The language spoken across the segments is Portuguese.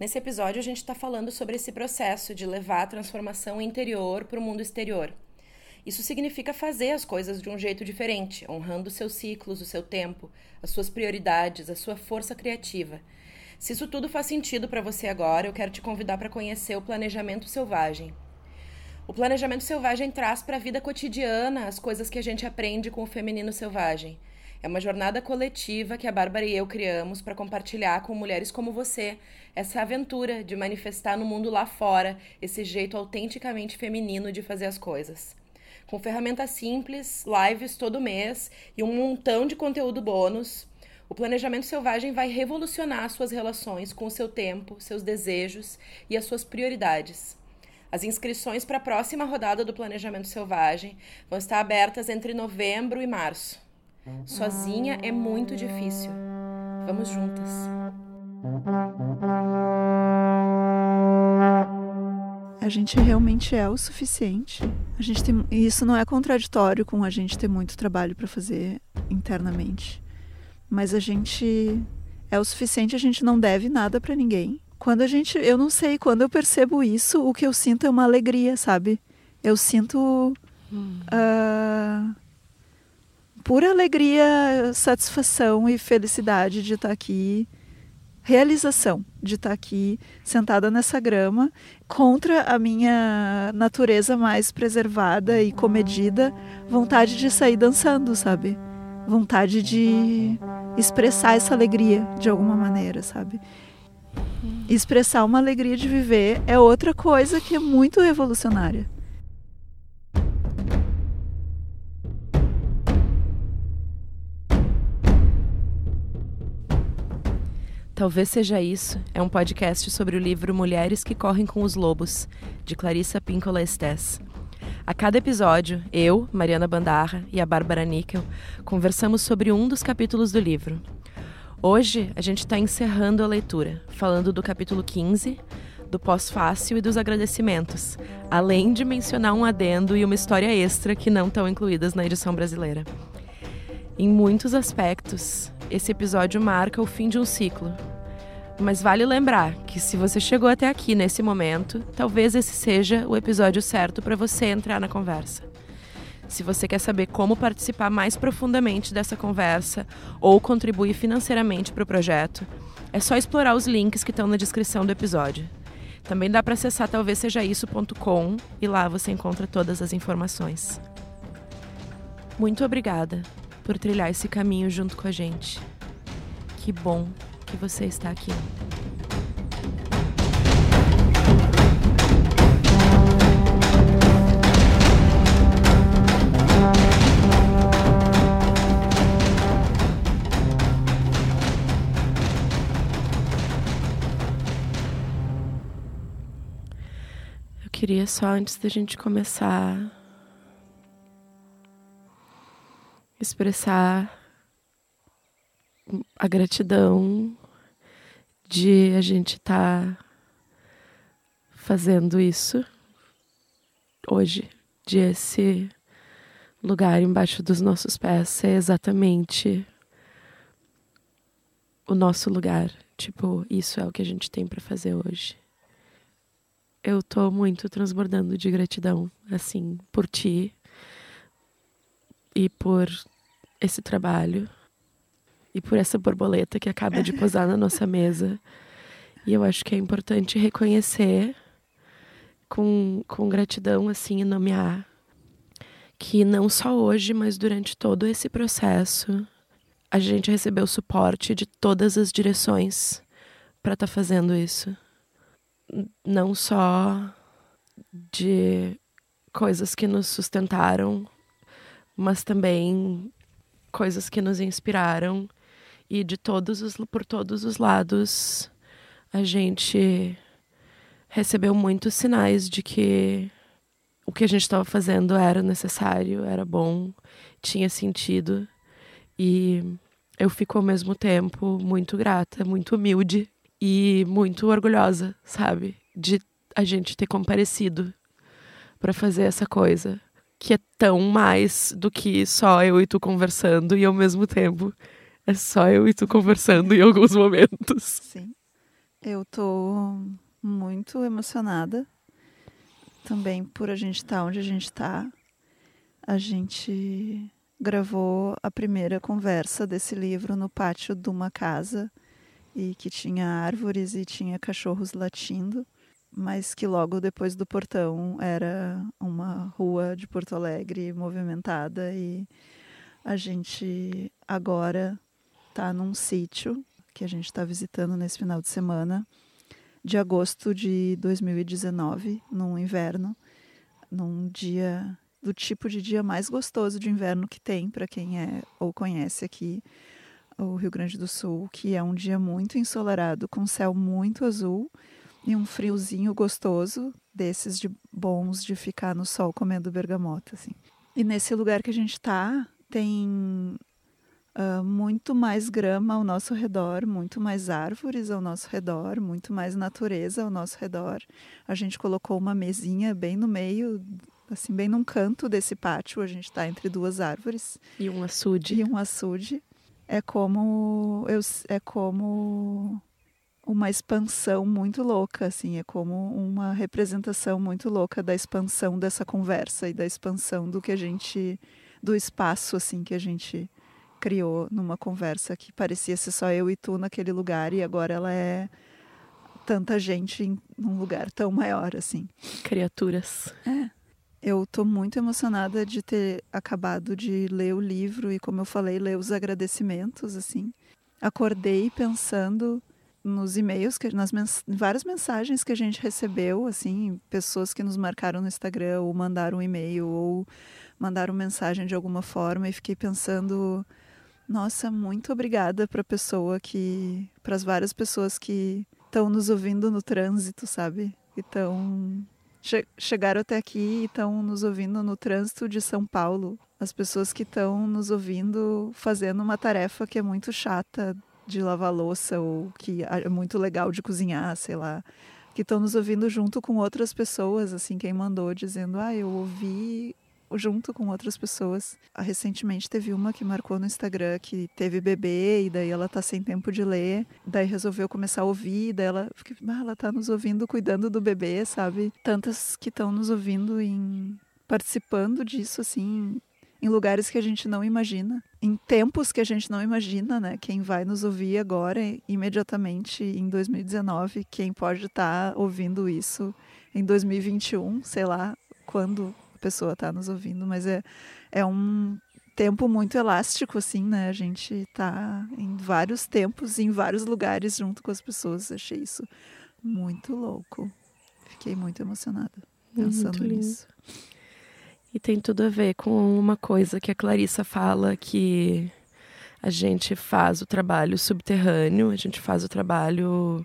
Nesse episódio, a gente está falando sobre esse processo de levar a transformação interior para o mundo exterior. Isso significa fazer as coisas de um jeito diferente, honrando seus ciclos, o seu tempo, as suas prioridades, a sua força criativa. Se isso tudo faz sentido para você agora, eu quero te convidar para conhecer o Planejamento Selvagem. O Planejamento Selvagem traz para a vida cotidiana as coisas que a gente aprende com o feminino selvagem. É uma jornada coletiva que a Bárbara e eu criamos para compartilhar com mulheres como você essa aventura de manifestar no mundo lá fora esse jeito autenticamente feminino de fazer as coisas. Com ferramentas simples, lives todo mês e um montão de conteúdo bônus, o planejamento selvagem vai revolucionar suas relações com o seu tempo, seus desejos e as suas prioridades. As inscrições para a próxima rodada do Planejamento Selvagem vão estar abertas entre novembro e março. Sozinha é muito difícil. Vamos juntas. A gente realmente é o suficiente. A gente tem, e isso não é contraditório com a gente ter muito trabalho para fazer internamente. Mas a gente é o suficiente, a gente não deve nada para ninguém. Quando a gente, eu não sei, quando eu percebo isso, o que eu sinto é uma alegria, sabe? Eu sinto hum. uh, pura alegria, satisfação e felicidade de estar tá aqui, realização de estar tá aqui sentada nessa grama, contra a minha natureza mais preservada e comedida, vontade de sair dançando, sabe? Vontade de expressar essa alegria de alguma maneira, sabe? Expressar uma alegria de viver é outra coisa que é muito revolucionária. Talvez seja isso. É um podcast sobre o livro Mulheres que Correm com os Lobos, de Clarissa Pinkola Estés. A cada episódio, eu, Mariana Bandarra e a Bárbara Níquel conversamos sobre um dos capítulos do livro. Hoje, a gente está encerrando a leitura, falando do capítulo 15, do pós-fácil e dos agradecimentos, além de mencionar um adendo e uma história extra que não estão incluídas na edição brasileira. Em muitos aspectos, esse episódio marca o fim de um ciclo. Mas vale lembrar que se você chegou até aqui nesse momento, talvez esse seja o episódio certo para você entrar na conversa. Se você quer saber como participar mais profundamente dessa conversa ou contribuir financeiramente para o projeto, é só explorar os links que estão na descrição do episódio. Também dá para acessar talvez seja isso.com e lá você encontra todas as informações. Muito obrigada por trilhar esse caminho junto com a gente. Que bom que você está aqui. Eu queria só antes da gente começar expressar a gratidão de a gente estar tá fazendo isso hoje, de esse lugar embaixo dos nossos pés ser exatamente o nosso lugar. Tipo, isso é o que a gente tem para fazer hoje. Eu tô muito transbordando de gratidão, assim, por ti, e por esse trabalho e por essa borboleta que acaba de posar na nossa mesa. E eu acho que é importante reconhecer com, com gratidão, assim, e nomear que não só hoje, mas durante todo esse processo, a gente recebeu suporte de todas as direções para estar tá fazendo isso. Não só de coisas que nos sustentaram mas também coisas que nos inspiraram e de todos os por todos os lados a gente recebeu muitos sinais de que o que a gente estava fazendo era necessário, era bom, tinha sentido e eu fico ao mesmo tempo muito grata, muito humilde e muito orgulhosa, sabe, de a gente ter comparecido para fazer essa coisa que é tão mais do que só eu e tu conversando e ao mesmo tempo é só eu e tu conversando em alguns momentos. Sim. Eu tô muito emocionada também por a gente estar tá onde a gente está. A gente gravou a primeira conversa desse livro no pátio de uma casa e que tinha árvores e tinha cachorros latindo mas que logo depois do portão era uma rua de Porto Alegre movimentada e a gente agora está num sítio que a gente está visitando nesse final de semana de agosto de 2019, num inverno, num dia do tipo de dia mais gostoso de inverno que tem para quem é ou conhece aqui o Rio Grande do Sul, que é um dia muito ensolarado com céu muito azul e um friozinho gostoso, desses de bons de ficar no sol comendo bergamota, assim. E nesse lugar que a gente está tem uh, muito mais grama ao nosso redor, muito mais árvores ao nosso redor, muito mais natureza ao nosso redor. A gente colocou uma mesinha bem no meio assim, bem num canto desse pátio, a gente está entre duas árvores. E um açude. E um açude. É como eu, é como uma expansão muito louca, assim, é como uma representação muito louca da expansão dessa conversa e da expansão do que a gente do espaço assim que a gente criou numa conversa que parecia ser só eu e tu naquele lugar e agora ela é tanta gente em um lugar tão maior assim. Criaturas. É. Eu estou muito emocionada de ter acabado de ler o livro e como eu falei, ler os agradecimentos assim. Acordei pensando nos e-mails, que, nas mens várias mensagens que a gente recebeu, assim, pessoas que nos marcaram no Instagram, ou mandaram um e-mail, ou mandaram mensagem de alguma forma, e fiquei pensando, nossa, muito obrigada para pessoa que. para as várias pessoas que estão nos ouvindo no trânsito, sabe? Então. Che chegaram até aqui e estão nos ouvindo no trânsito de São Paulo. As pessoas que estão nos ouvindo fazendo uma tarefa que é muito chata de lavar louça ou que é muito legal de cozinhar, sei lá, que estão nos ouvindo junto com outras pessoas, assim, quem mandou dizendo: "Ah, eu ouvi junto com outras pessoas. Ah, recentemente teve uma que marcou no Instagram que teve bebê e daí ela tá sem tempo de ler, daí resolveu começar a ouvir, daí ela, ah, ela tá nos ouvindo cuidando do bebê, sabe? Tantas que estão nos ouvindo em participando disso assim em lugares que a gente não imagina, em tempos que a gente não imagina, né? Quem vai nos ouvir agora, imediatamente em 2019, quem pode estar tá ouvindo isso em 2021, sei lá quando a pessoa está nos ouvindo, mas é, é um tempo muito elástico, assim, né? A gente está em vários tempos, e em vários lugares junto com as pessoas. Achei isso muito louco. Fiquei muito emocionada é pensando muito nisso. Lindo. E tem tudo a ver com uma coisa que a Clarissa fala que a gente faz o trabalho subterrâneo, a gente faz o trabalho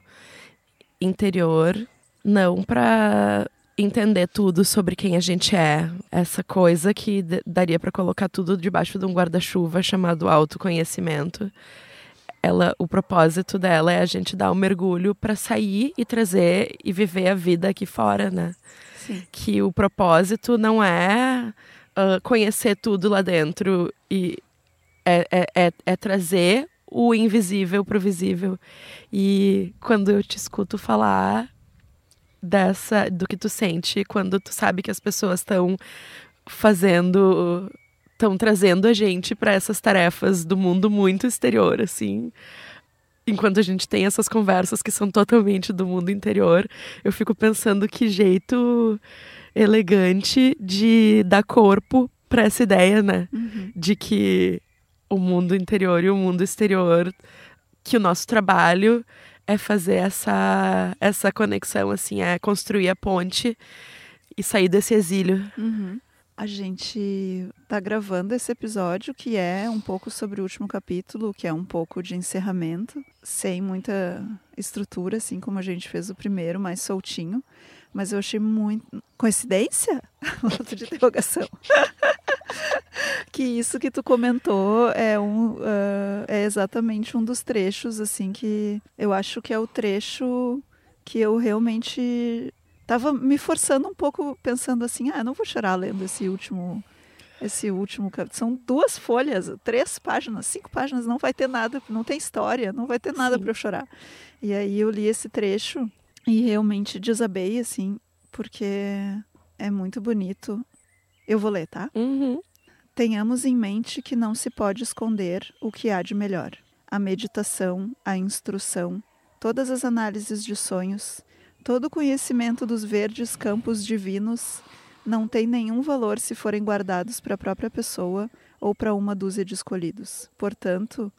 interior, não para entender tudo sobre quem a gente é, essa coisa que daria para colocar tudo debaixo de um guarda-chuva chamado autoconhecimento. Ela, o propósito dela é a gente dar um mergulho para sair e trazer e viver a vida aqui fora, né? Sim. que o propósito não é uh, conhecer tudo lá dentro e é, é, é, é trazer o invisível para o visível. E quando eu te escuto falar dessa do que tu sente quando tu sabe que as pessoas estão fazendo estão trazendo a gente para essas tarefas do mundo muito exterior assim enquanto a gente tem essas conversas que são totalmente do mundo interior, eu fico pensando que jeito elegante de dar corpo para essa ideia, né? Uhum. De que o mundo interior e o mundo exterior, que o nosso trabalho é fazer essa, essa conexão, assim, é construir a ponte e sair desse exílio. Uhum. A gente está gravando esse episódio que é um pouco sobre o último capítulo, que é um pouco de encerramento, sem muita estrutura, assim como a gente fez o primeiro, mais soltinho. Mas eu achei muito. Coincidência? Outro de interrogação. que isso que tu comentou é, um, uh, é exatamente um dos trechos, assim, que eu acho que é o trecho que eu realmente estava me forçando um pouco, pensando assim, ah, não vou chorar lendo esse último esse último capítulo. São duas folhas, três páginas, cinco páginas, não vai ter nada, não tem história, não vai ter nada para eu chorar. E aí eu li esse trecho e realmente desabei, assim, porque é muito bonito. Eu vou ler, tá? Uhum. Tenhamos em mente que não se pode esconder o que há de melhor. A meditação, a instrução, todas as análises de sonhos, Todo conhecimento dos verdes campos divinos não tem nenhum valor se forem guardados para a própria pessoa ou para uma dúzia de escolhidos. Portanto,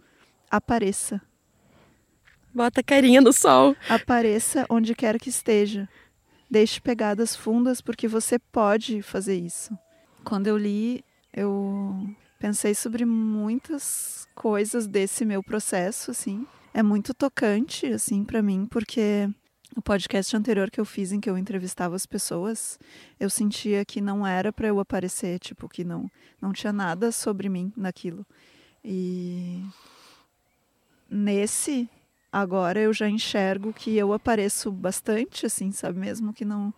apareça. Bota a carinha no sol. Apareça onde quer que esteja. Deixe pegadas fundas porque você pode fazer isso. Quando eu li, eu pensei sobre muitas coisas desse meu processo, assim. É muito tocante, assim, para mim, porque no podcast anterior que eu fiz em que eu entrevistava as pessoas, eu sentia que não era para eu aparecer, tipo, que não não tinha nada sobre mim naquilo. E nesse agora eu já enxergo que eu apareço bastante assim, sabe mesmo que não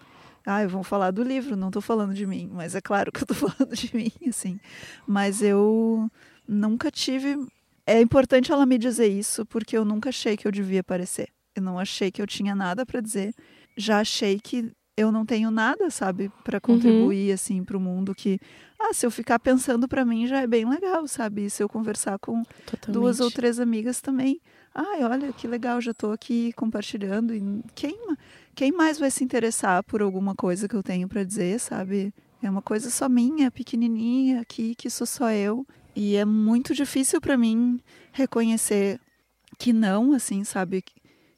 ah, eu vou falar do livro, não estou falando de mim, mas é claro que eu tô falando de mim, assim. Mas eu nunca tive é importante ela me dizer isso porque eu nunca achei que eu devia aparecer. Eu não achei que eu tinha nada para dizer. Já achei que eu não tenho nada, sabe, para uhum. contribuir uhum. assim para o mundo que, ah, se eu ficar pensando para mim já é bem legal, sabe? E se eu conversar com Totalmente. duas ou três amigas também, ai, olha que legal, já estou aqui compartilhando e quem quem mais vai se interessar por alguma coisa que eu tenho para dizer, sabe? É uma coisa só minha, pequenininha aqui, que sou só eu. E é muito difícil para mim reconhecer que não, assim, sabe?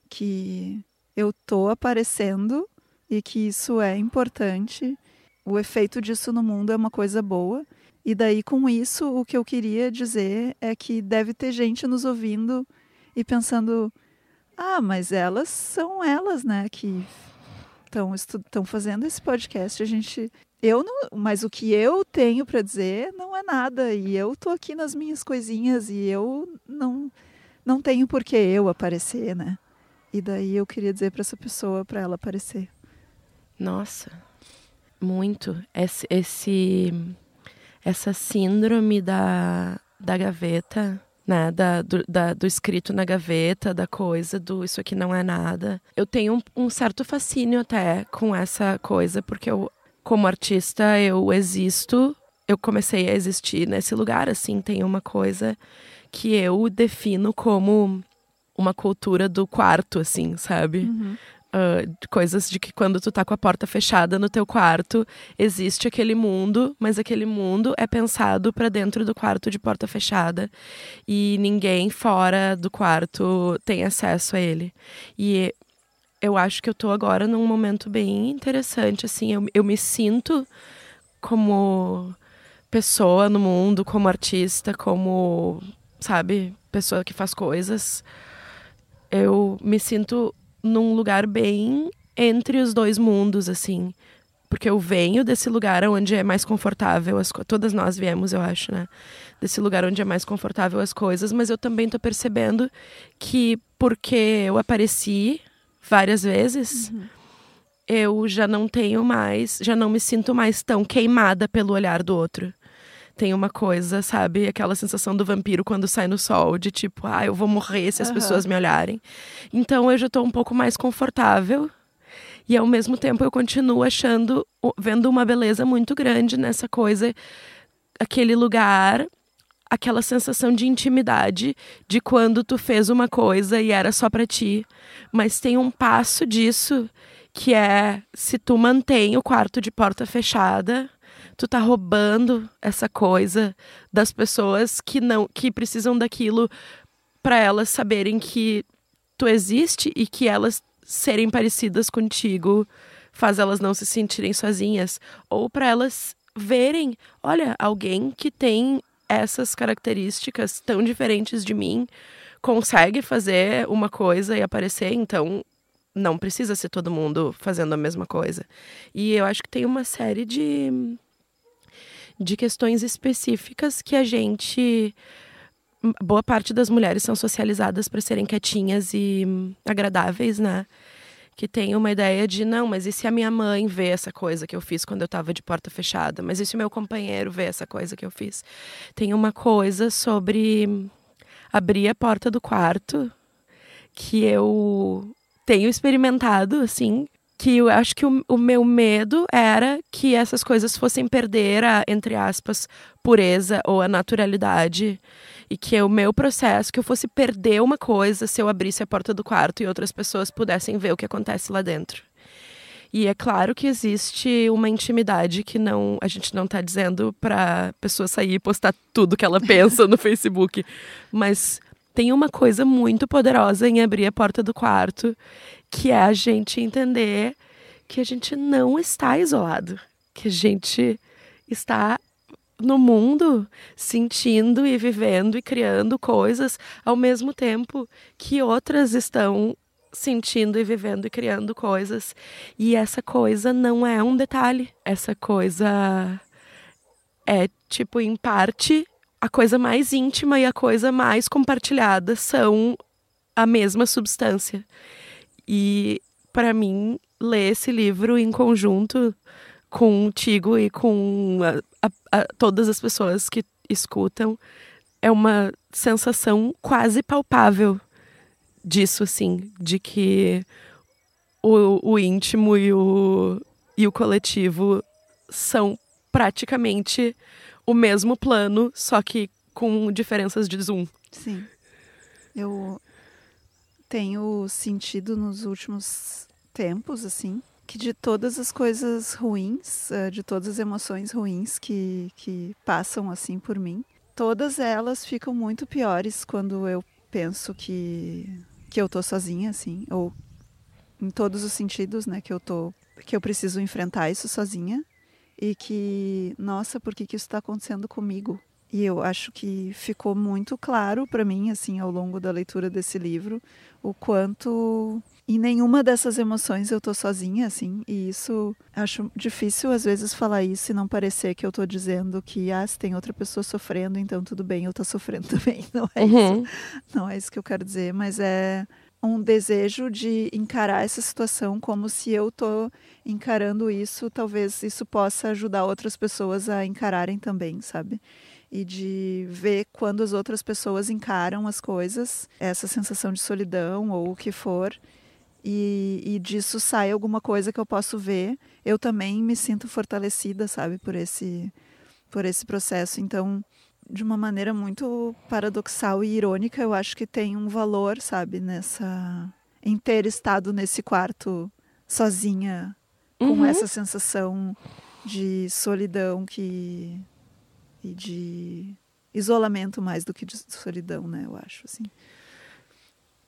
que eu tô aparecendo e que isso é importante. O efeito disso no mundo é uma coisa boa. E daí, com isso, o que eu queria dizer é que deve ter gente nos ouvindo e pensando: ah, mas elas são elas, né, que estão fazendo esse podcast. A gente. Eu não. Mas o que eu tenho para dizer não é nada. E eu tô aqui nas minhas coisinhas e eu não, não tenho por que eu aparecer, né? E daí eu queria dizer para essa pessoa, para ela aparecer. Nossa, muito. Esse, esse, essa síndrome da, da gaveta, né? Da do, da, do escrito na gaveta, da coisa, do isso aqui não é nada. Eu tenho um, um certo fascínio até com essa coisa, porque eu, como artista, eu existo. Eu comecei a existir nesse lugar, assim, tem uma coisa que eu defino como uma cultura do quarto, assim, sabe? Uhum. Uh, coisas de que quando tu tá com a porta fechada no teu quarto, existe aquele mundo, mas aquele mundo é pensado para dentro do quarto de porta fechada e ninguém fora do quarto tem acesso a ele. E eu acho que eu tô agora num momento bem interessante, assim, eu, eu me sinto como pessoa no mundo, como artista, como, sabe, pessoa que faz coisas eu me sinto num lugar bem entre os dois mundos, assim. Porque eu venho desse lugar onde é mais confortável as Todas nós viemos, eu acho, né? Desse lugar onde é mais confortável as coisas, mas eu também tô percebendo que porque eu apareci várias vezes, uhum. eu já não tenho mais, já não me sinto mais tão queimada pelo olhar do outro tem uma coisa, sabe? Aquela sensação do vampiro quando sai no sol, de tipo, ah, eu vou morrer se as uhum. pessoas me olharem. Então eu já tô um pouco mais confortável. E ao mesmo tempo eu continuo achando, vendo uma beleza muito grande nessa coisa, aquele lugar, aquela sensação de intimidade de quando tu fez uma coisa e era só para ti. Mas tem um passo disso que é se tu mantém o quarto de porta fechada tu tá roubando essa coisa das pessoas que não que precisam daquilo para elas saberem que tu existe e que elas serem parecidas contigo faz elas não se sentirem sozinhas ou para elas verem, olha, alguém que tem essas características tão diferentes de mim consegue fazer uma coisa e aparecer, então não precisa ser todo mundo fazendo a mesma coisa. E eu acho que tem uma série de de questões específicas que a gente boa parte das mulheres são socializadas para serem quietinhas e hum, agradáveis, né? Que tem uma ideia de, não, mas e se a minha mãe vê essa coisa que eu fiz quando eu estava de porta fechada? Mas e se o meu companheiro vê essa coisa que eu fiz? Tem uma coisa sobre hum, abrir a porta do quarto que eu tenho experimentado, assim, que eu acho que o, o, meu medo era que essas coisas fossem perder a, entre aspas, pureza ou a naturalidade. E que o meu processo, que eu fosse perder uma coisa se eu abrisse a porta do quarto e outras pessoas pudessem ver o que acontece lá dentro. E é claro que existe uma intimidade que não a gente não está dizendo para pessoa sair e postar tudo que ela pensa no Facebook, mas tem uma coisa muito poderosa em abrir a porta do quarto que é a gente entender que a gente não está isolado, que a gente está no mundo sentindo e vivendo e criando coisas ao mesmo tempo que outras estão sentindo e vivendo e criando coisas. E essa coisa não é um detalhe, essa coisa é tipo em parte a coisa mais íntima e a coisa mais compartilhada são a mesma substância. E para mim, ler esse livro em conjunto contigo e com a, a, a, todas as pessoas que escutam é uma sensação quase palpável disso, assim, de que o, o íntimo e o, e o coletivo são praticamente o mesmo plano, só que com diferenças de zoom. Sim. Eu, tenho sentido nos últimos tempos, assim, que de todas as coisas ruins, eh, de todas as emoções ruins que, que passam, assim, por mim, todas elas ficam muito piores quando eu penso que, que eu tô sozinha, assim, ou em todos os sentidos, né, que eu tô, que eu preciso enfrentar isso sozinha e que, nossa, por que, que isso está acontecendo comigo? e eu acho que ficou muito claro para mim, assim, ao longo da leitura desse livro, o quanto em nenhuma dessas emoções eu tô sozinha, assim, e isso acho difícil às vezes falar isso e não parecer que eu tô dizendo que ah, se tem outra pessoa sofrendo, então tudo bem, eu tô sofrendo também. Não é uhum. isso. Não é isso que eu quero dizer, mas é um desejo de encarar essa situação como se eu tô encarando isso, talvez isso possa ajudar outras pessoas a encararem também, sabe? e de ver quando as outras pessoas encaram as coisas, essa sensação de solidão ou o que for, e, e disso sai alguma coisa que eu posso ver. Eu também me sinto fortalecida, sabe, por esse, por esse processo. Então, de uma maneira muito paradoxal e irônica, eu acho que tem um valor, sabe, nessa em ter estado nesse quarto sozinha com uhum. essa sensação de solidão que e de isolamento mais do que de solidão, né? Eu acho, assim.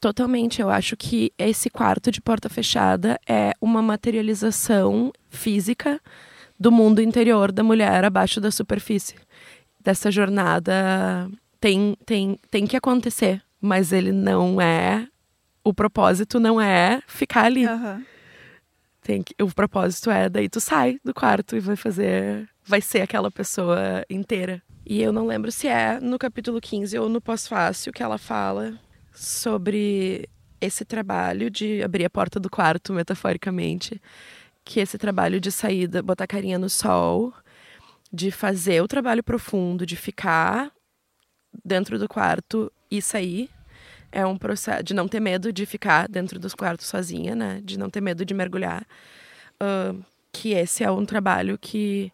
Totalmente, eu acho que esse quarto de porta fechada é uma materialização física do mundo interior da mulher abaixo da superfície. Dessa jornada tem tem tem que acontecer, mas ele não é o propósito não é ficar ali. Uhum tem que, o propósito é daí tu sai do quarto e vai fazer, vai ser aquela pessoa inteira. E eu não lembro se é no capítulo 15 ou no pós-fácil que ela fala sobre esse trabalho de abrir a porta do quarto, metaforicamente, que esse trabalho de saída, botar carinha no sol, de fazer o trabalho profundo, de ficar dentro do quarto e sair é um processo de não ter medo de ficar dentro dos quartos sozinha, né? De não ter medo de mergulhar. Uh, que esse é um trabalho que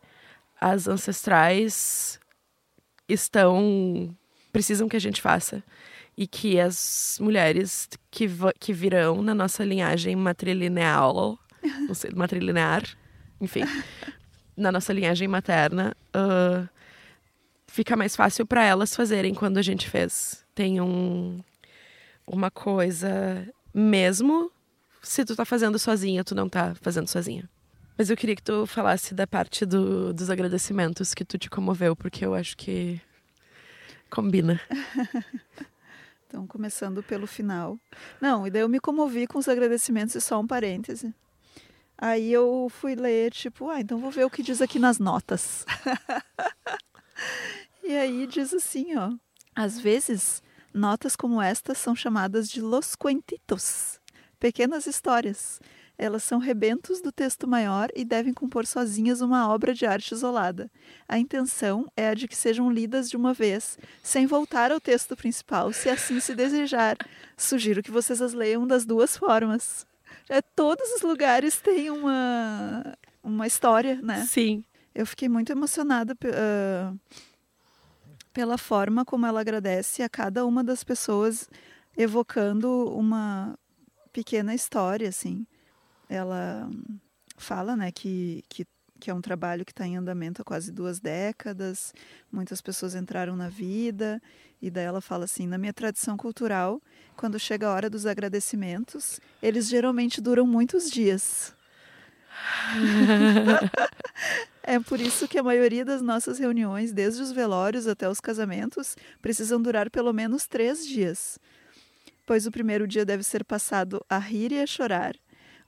as ancestrais estão precisam que a gente faça e que as mulheres que, que virão na nossa linhagem matrilineal, não sei, matrilinear, enfim, na nossa linhagem materna, uh, fica mais fácil para elas fazerem quando a gente fez. Tem um uma coisa mesmo se tu tá fazendo sozinha, tu não tá fazendo sozinha. Mas eu queria que tu falasse da parte do, dos agradecimentos que tu te comoveu, porque eu acho que combina. então, começando pelo final. Não, e daí eu me comovi com os agradecimentos e só um parêntese. Aí eu fui ler, tipo, ah, então vou ver o que diz aqui nas notas. e aí diz assim, ó. Às vezes Notas como estas são chamadas de los cuentitos, pequenas histórias. Elas são rebentos do texto maior e devem compor sozinhas uma obra de arte isolada. A intenção é a de que sejam lidas de uma vez, sem voltar ao texto principal, se assim se desejar. Sugiro que vocês as leiam das duas formas. É, todos os lugares têm uma, uma história, né? Sim. Eu fiquei muito emocionada uh, pela forma como ela agradece a cada uma das pessoas, evocando uma pequena história, assim. Ela hum, fala, né, que, que, que é um trabalho que está em andamento há quase duas décadas, muitas pessoas entraram na vida, e daí ela fala assim, na minha tradição cultural, quando chega a hora dos agradecimentos, eles geralmente duram muitos dias. É por isso que a maioria das nossas reuniões, desde os velórios até os casamentos, precisam durar pelo menos três dias. Pois o primeiro dia deve ser passado a rir e a chorar,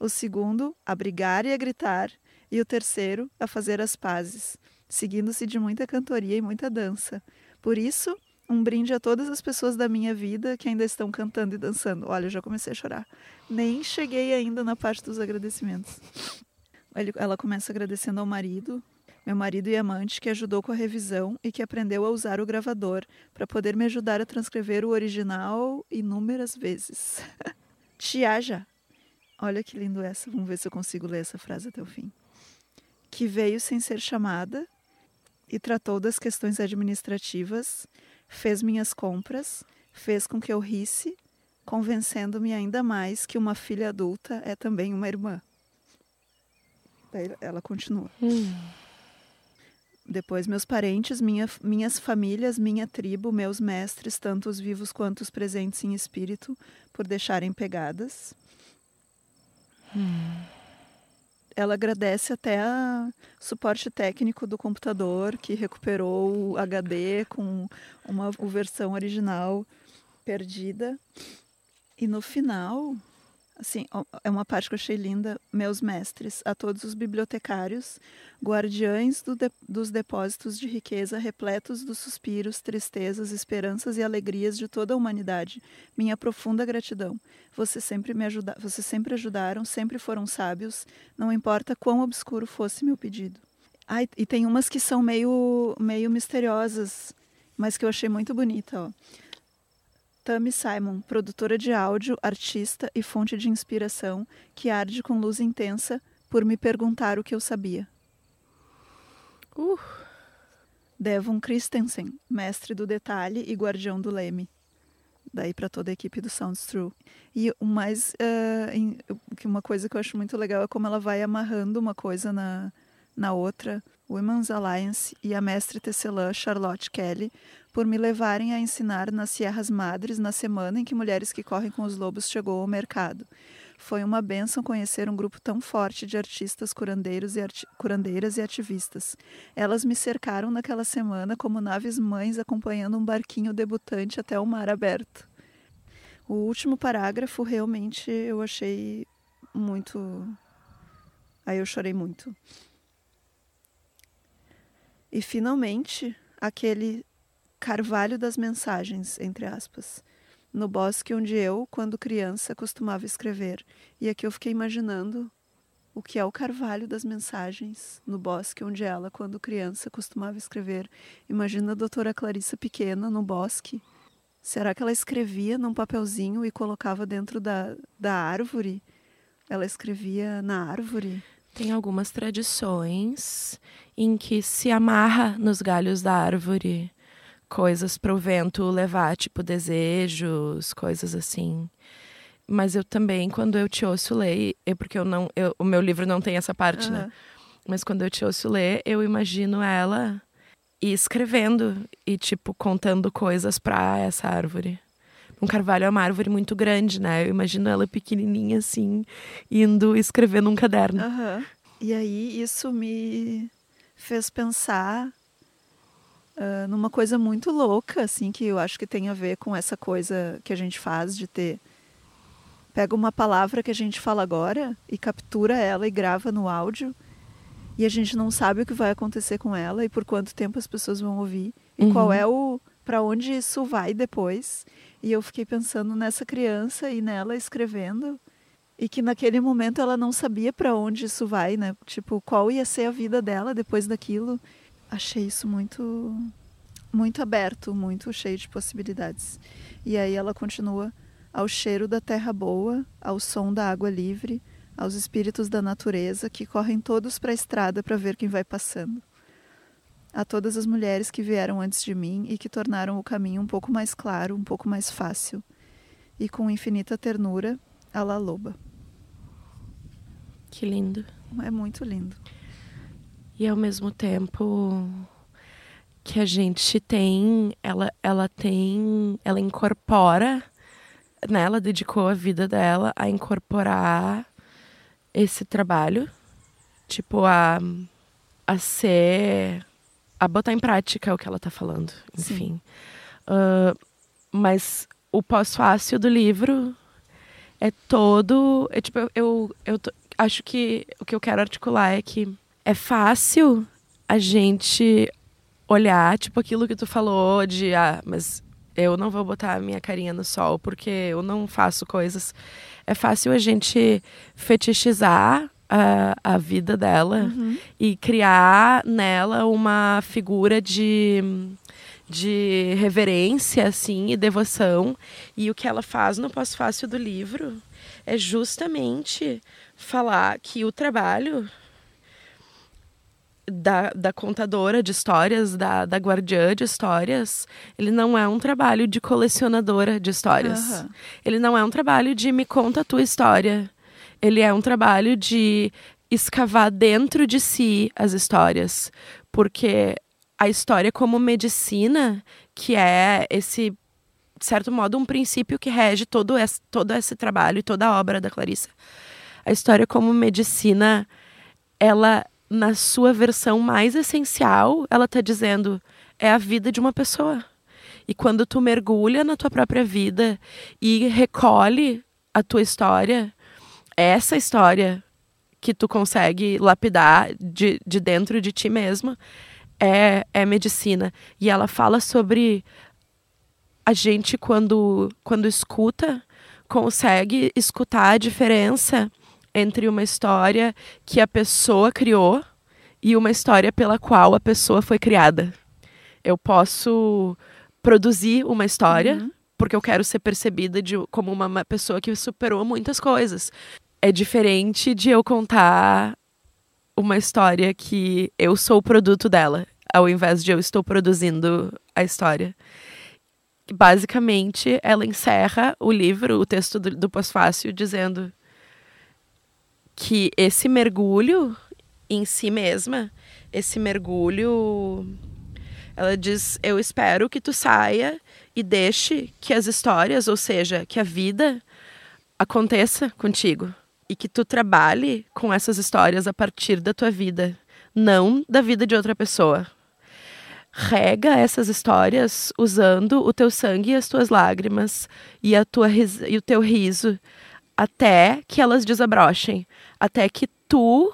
o segundo, a brigar e a gritar, e o terceiro, a fazer as pazes, seguindo-se de muita cantoria e muita dança. Por isso, um brinde a todas as pessoas da minha vida que ainda estão cantando e dançando. Olha, eu já comecei a chorar. Nem cheguei ainda na parte dos agradecimentos. Ele, ela começa agradecendo ao marido, meu marido e amante, que ajudou com a revisão e que aprendeu a usar o gravador para poder me ajudar a transcrever o original inúmeras vezes. Tiaja. Olha que lindo essa. Vamos ver se eu consigo ler essa frase até o fim. Que veio sem ser chamada e tratou das questões administrativas, fez minhas compras, fez com que eu risse, convencendo-me ainda mais que uma filha adulta é também uma irmã. Daí ela continua. Hum. Depois, meus parentes, minha, minhas famílias, minha tribo, meus mestres, tanto os vivos quanto os presentes em espírito, por deixarem pegadas. Hum. Ela agradece até o suporte técnico do computador que recuperou o HD com uma versão original perdida. E no final, assim, é uma parte que eu achei linda, meus mestres, a todos os bibliotecários, guardiães do de, dos depósitos de riqueza repletos dos suspiros, tristezas, esperanças e alegrias de toda a humanidade, minha profunda gratidão. Vocês sempre me ajuda, vocês sempre ajudaram, sempre foram sábios, não importa quão obscuro fosse meu pedido. Ah, e tem umas que são meio, meio misteriosas, mas que eu achei muito bonita, ó. Tammy Simon, produtora de áudio, artista e fonte de inspiração, que arde com luz intensa por me perguntar o que eu sabia. Uh. Devon Christensen, mestre do detalhe e guardião do leme. Daí para toda a equipe do Sounds True. E mais. Uh, uma coisa que eu acho muito legal é como ela vai amarrando uma coisa na, na outra Women's Alliance e a mestre tecelã Charlotte Kelly por me levarem a ensinar nas Sierras Madres na semana em que Mulheres que Correm com os Lobos chegou ao mercado. Foi uma benção conhecer um grupo tão forte de artistas, curandeiros e arti curandeiras e ativistas. Elas me cercaram naquela semana como naves mães acompanhando um barquinho debutante até o mar aberto. O último parágrafo realmente eu achei muito. Aí eu chorei muito. E finalmente, aquele carvalho das mensagens, entre aspas, no bosque onde eu, quando criança, costumava escrever. E aqui eu fiquei imaginando o que é o carvalho das mensagens no bosque onde ela, quando criança, costumava escrever. Imagina a doutora Clarissa pequena no bosque. Será que ela escrevia num papelzinho e colocava dentro da, da árvore? Ela escrevia na árvore? Tem algumas tradições em que se amarra nos galhos da árvore coisas para o vento levar, tipo desejos, coisas assim. Mas eu também, quando eu te ouço ler, é porque eu não, eu, o meu livro não tem essa parte, uhum. né? Mas quando eu te ouço ler, eu imagino ela escrevendo e tipo contando coisas para essa árvore. Um carvalho é uma árvore muito grande, né? Eu imagino ela pequenininha assim, indo escrever num caderno. Uhum. E aí isso me fez pensar uh, numa coisa muito louca, assim, que eu acho que tem a ver com essa coisa que a gente faz de ter. Pega uma palavra que a gente fala agora e captura ela e grava no áudio. E a gente não sabe o que vai acontecer com ela e por quanto tempo as pessoas vão ouvir. E uhum. qual é o. para onde isso vai depois. E eu fiquei pensando nessa criança e nela escrevendo e que naquele momento ela não sabia para onde isso vai, né? Tipo, qual ia ser a vida dela depois daquilo. Achei isso muito muito aberto, muito cheio de possibilidades. E aí ela continua ao cheiro da terra boa, ao som da água livre, aos espíritos da natureza que correm todos para a estrada para ver quem vai passando a todas as mulheres que vieram antes de mim e que tornaram o caminho um pouco mais claro, um pouco mais fácil. E com infinita ternura, a La Loba. Que lindo. É muito lindo. E ao mesmo tempo que a gente tem, ela, ela tem, ela incorpora, né? Ela dedicou a vida dela a incorporar esse trabalho, tipo a a ser a botar em prática o que ela está falando, enfim. Uh, mas o pós-fácil do livro é todo. É, tipo, eu, eu, eu tô, acho que o que eu quero articular é que é fácil a gente olhar, tipo, aquilo que tu falou de, ah, mas eu não vou botar a minha carinha no sol porque eu não faço coisas. É fácil a gente fetichizar a, a vida dela uhum. e criar nela uma figura de de reverência assim e devoção e o que ela faz no pós-fácil do livro é justamente falar que o trabalho da, da contadora de histórias, da, da guardiã de histórias, ele não é um trabalho de colecionadora de histórias. Uhum. Ele não é um trabalho de me conta a tua história ele é um trabalho de escavar dentro de si as histórias, porque a história como medicina, que é esse de certo modo um princípio que rege todo esse, todo esse trabalho e toda a obra da Clarissa. A história como medicina, ela na sua versão mais essencial, ela está dizendo é a vida de uma pessoa. E quando tu mergulha na tua própria vida e recolhe a tua história, essa história que tu consegue lapidar de, de dentro de ti mesma é, é medicina. E ela fala sobre a gente, quando, quando escuta, consegue escutar a diferença entre uma história que a pessoa criou e uma história pela qual a pessoa foi criada. Eu posso produzir uma história. Uhum porque eu quero ser percebida de, como uma pessoa que superou muitas coisas é diferente de eu contar uma história que eu sou o produto dela, ao invés de eu estou produzindo a história. Basicamente, ela encerra o livro, o texto do, do pós-fácil, dizendo que esse mergulho em si mesma, esse mergulho. Ela diz: Eu espero que tu saia e deixe que as histórias, ou seja, que a vida aconteça contigo e que tu trabalhe com essas histórias a partir da tua vida, não da vida de outra pessoa. Rega essas histórias usando o teu sangue e as tuas lágrimas e, a tua e o teu riso até que elas desabrochem, até que tu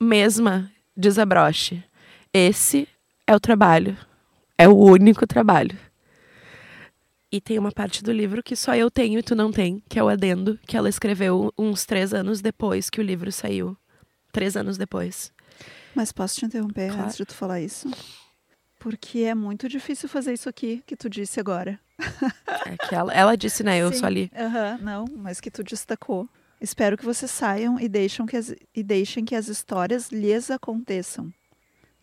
mesma desabroche. Esse é o trabalho, é o único trabalho. E tem uma parte do livro que só eu tenho e tu não tem, que é o adendo, que ela escreveu uns três anos depois que o livro saiu. Três anos depois. Mas posso te interromper claro. antes de tu falar isso? Porque é muito difícil fazer isso aqui que tu disse agora. É que ela, ela disse, né? Eu sou só li. Uhum, não, mas que tu destacou. Espero que vocês saiam e, deixem que as, e deixem que as histórias lhes aconteçam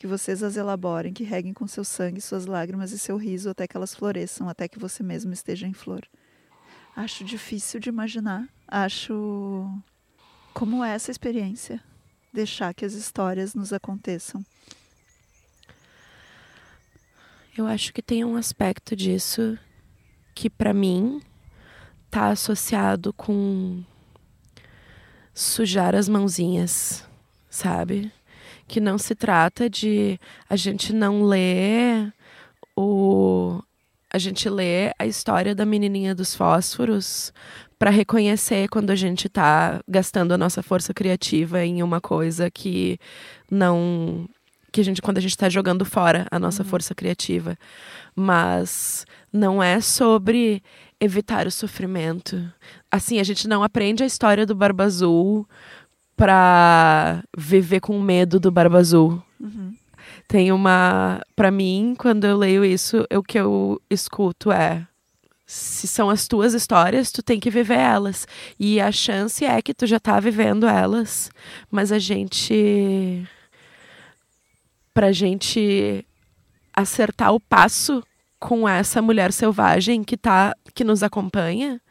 que vocês as elaborem, que reguem com seu sangue, suas lágrimas e seu riso até que elas floresçam, até que você mesmo esteja em flor. Acho difícil de imaginar. Acho como é essa experiência, deixar que as histórias nos aconteçam. Eu acho que tem um aspecto disso que para mim tá associado com sujar as mãozinhas, sabe? que não se trata de a gente não ler o a gente lê a história da menininha dos fósforos para reconhecer quando a gente está gastando a nossa força criativa em uma coisa que não que a gente quando a gente está jogando fora a nossa uhum. força criativa, mas não é sobre evitar o sofrimento. Assim, a gente não aprende a história do Barba Azul pra viver com medo do Barba Azul. Uhum. Tem uma. para mim, quando eu leio isso, o que eu escuto é. Se são as tuas histórias, tu tem que viver elas. E a chance é que tu já tá vivendo elas. Mas a gente. Pra gente acertar o passo com essa mulher selvagem que tá que nos acompanha,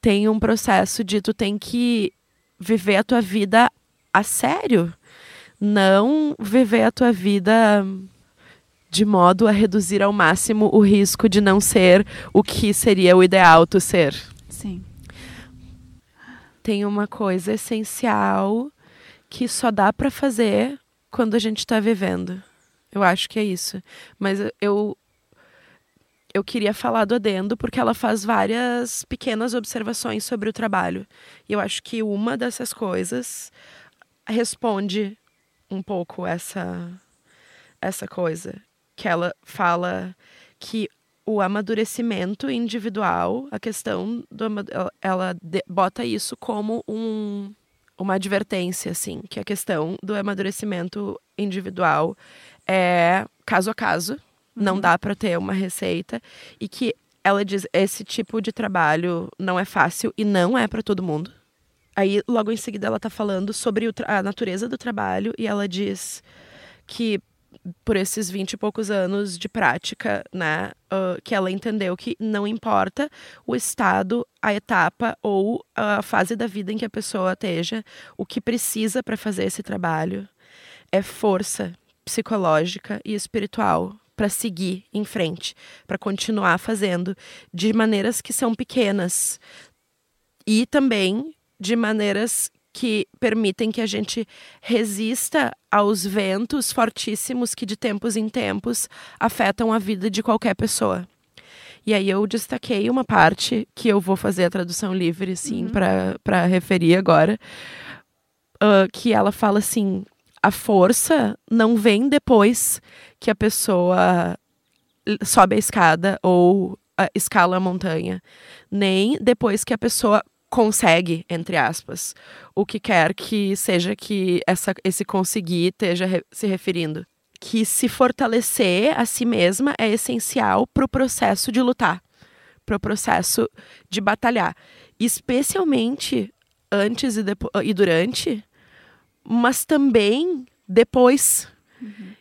tem um processo de tu tem que viver a tua vida a sério, não viver a tua vida de modo a reduzir ao máximo o risco de não ser o que seria o ideal tu ser. Sim. Tem uma coisa essencial que só dá para fazer quando a gente está vivendo. Eu acho que é isso. Mas eu eu queria falar do adendo porque ela faz várias pequenas observações sobre o trabalho. E eu acho que uma dessas coisas responde um pouco essa essa coisa que ela fala que o amadurecimento individual, a questão do ela bota isso como um uma advertência assim, que a questão do amadurecimento individual é caso a caso não uhum. dá para ter uma receita e que ela diz esse tipo de trabalho não é fácil e não é para todo mundo. Aí logo em seguida ela tá falando sobre a natureza do trabalho e ela diz que por esses vinte e poucos anos de prática, né, uh, que ela entendeu que não importa o estado, a etapa ou a fase da vida em que a pessoa esteja, o que precisa para fazer esse trabalho é força psicológica e espiritual para seguir em frente, para continuar fazendo de maneiras que são pequenas e também de maneiras que permitem que a gente resista aos ventos fortíssimos que de tempos em tempos afetam a vida de qualquer pessoa. E aí eu destaquei uma parte que eu vou fazer a tradução livre, sim, uhum. para referir agora, uh, que ela fala assim: a força não vem depois que a pessoa sobe a escada ou a ah, escala a montanha, nem depois que a pessoa consegue, entre aspas, o que quer que seja que essa, esse conseguir esteja re se referindo. Que se fortalecer a si mesma é essencial para o processo de lutar, para o processo de batalhar, especialmente antes e, e durante mas também depois. Uhum.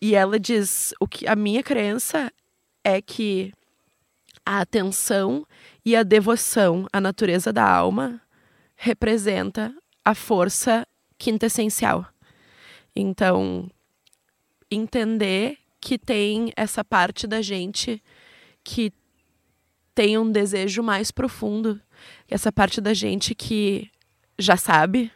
E ela diz: o que a minha crença é que a atenção e a devoção à natureza da alma representa a força quintessencial. Então, entender que tem essa parte da gente que tem um desejo mais profundo, essa parte da gente que já sabe,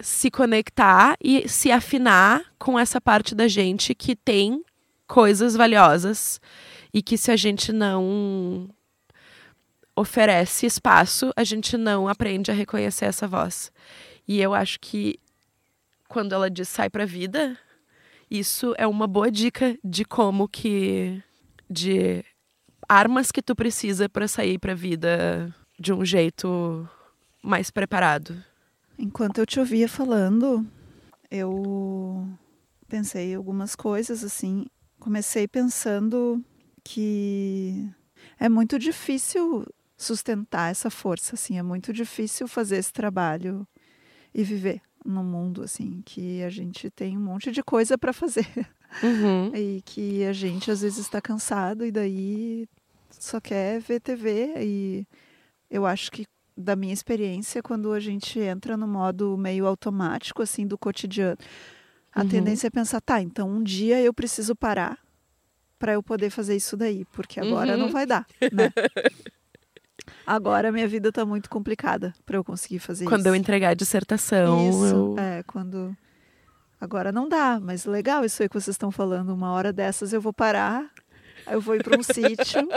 se conectar e se afinar com essa parte da gente que tem coisas valiosas e que se a gente não oferece espaço, a gente não aprende a reconhecer essa voz. E eu acho que quando ela diz sai pra vida, isso é uma boa dica de como que de armas que tu precisa para sair pra vida de um jeito mais preparado. Enquanto eu te ouvia falando, eu pensei algumas coisas assim. Comecei pensando que é muito difícil sustentar essa força, assim, é muito difícil fazer esse trabalho e viver no mundo assim, que a gente tem um monte de coisa para fazer. Uhum. E que a gente às vezes está cansado e daí só quer ver TV e eu acho que da minha experiência, quando a gente entra no modo meio automático, assim, do cotidiano, a uhum. tendência é pensar, tá, então um dia eu preciso parar para eu poder fazer isso daí, porque agora uhum. não vai dar, né? agora minha vida está muito complicada para eu conseguir fazer quando isso. Quando eu entregar a dissertação. Isso, eu... é, quando. Agora não dá, mas legal isso aí que vocês estão falando. Uma hora dessas eu vou parar, eu vou ir para um sítio,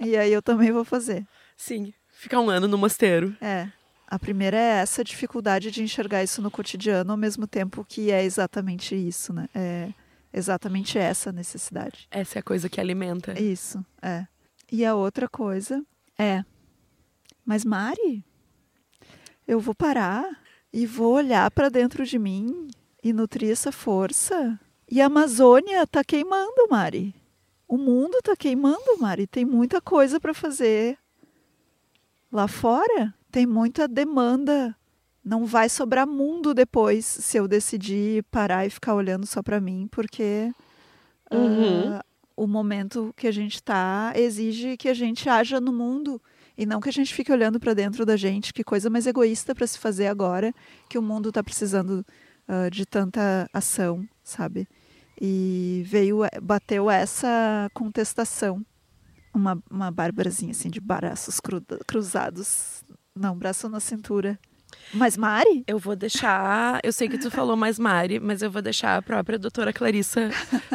e aí eu também vou fazer. Sim ficar um ano no mosteiro. É. A primeira é essa dificuldade de enxergar isso no cotidiano, ao mesmo tempo que é exatamente isso, né? É exatamente essa necessidade. Essa é a coisa que alimenta. Isso, é. E a outra coisa é: Mas Mari, eu vou parar e vou olhar para dentro de mim e nutrir essa força. E a Amazônia tá queimando, Mari. O mundo tá queimando, Mari. Tem muita coisa para fazer Lá fora tem muita demanda. Não vai sobrar mundo depois se eu decidir parar e ficar olhando só para mim, porque ah, uhum. uh, o momento que a gente está exige que a gente haja no mundo e não que a gente fique olhando para dentro da gente. Que coisa mais egoísta para se fazer agora que o mundo está precisando uh, de tanta ação, sabe? E veio, eh, bateu essa contestação uma, uma bárbrazinha, assim, de braços cru, cruzados. Não, braço na cintura. Mas Mari? Eu vou deixar. Eu sei que tu falou mais Mari, mas eu vou deixar a própria doutora Clarissa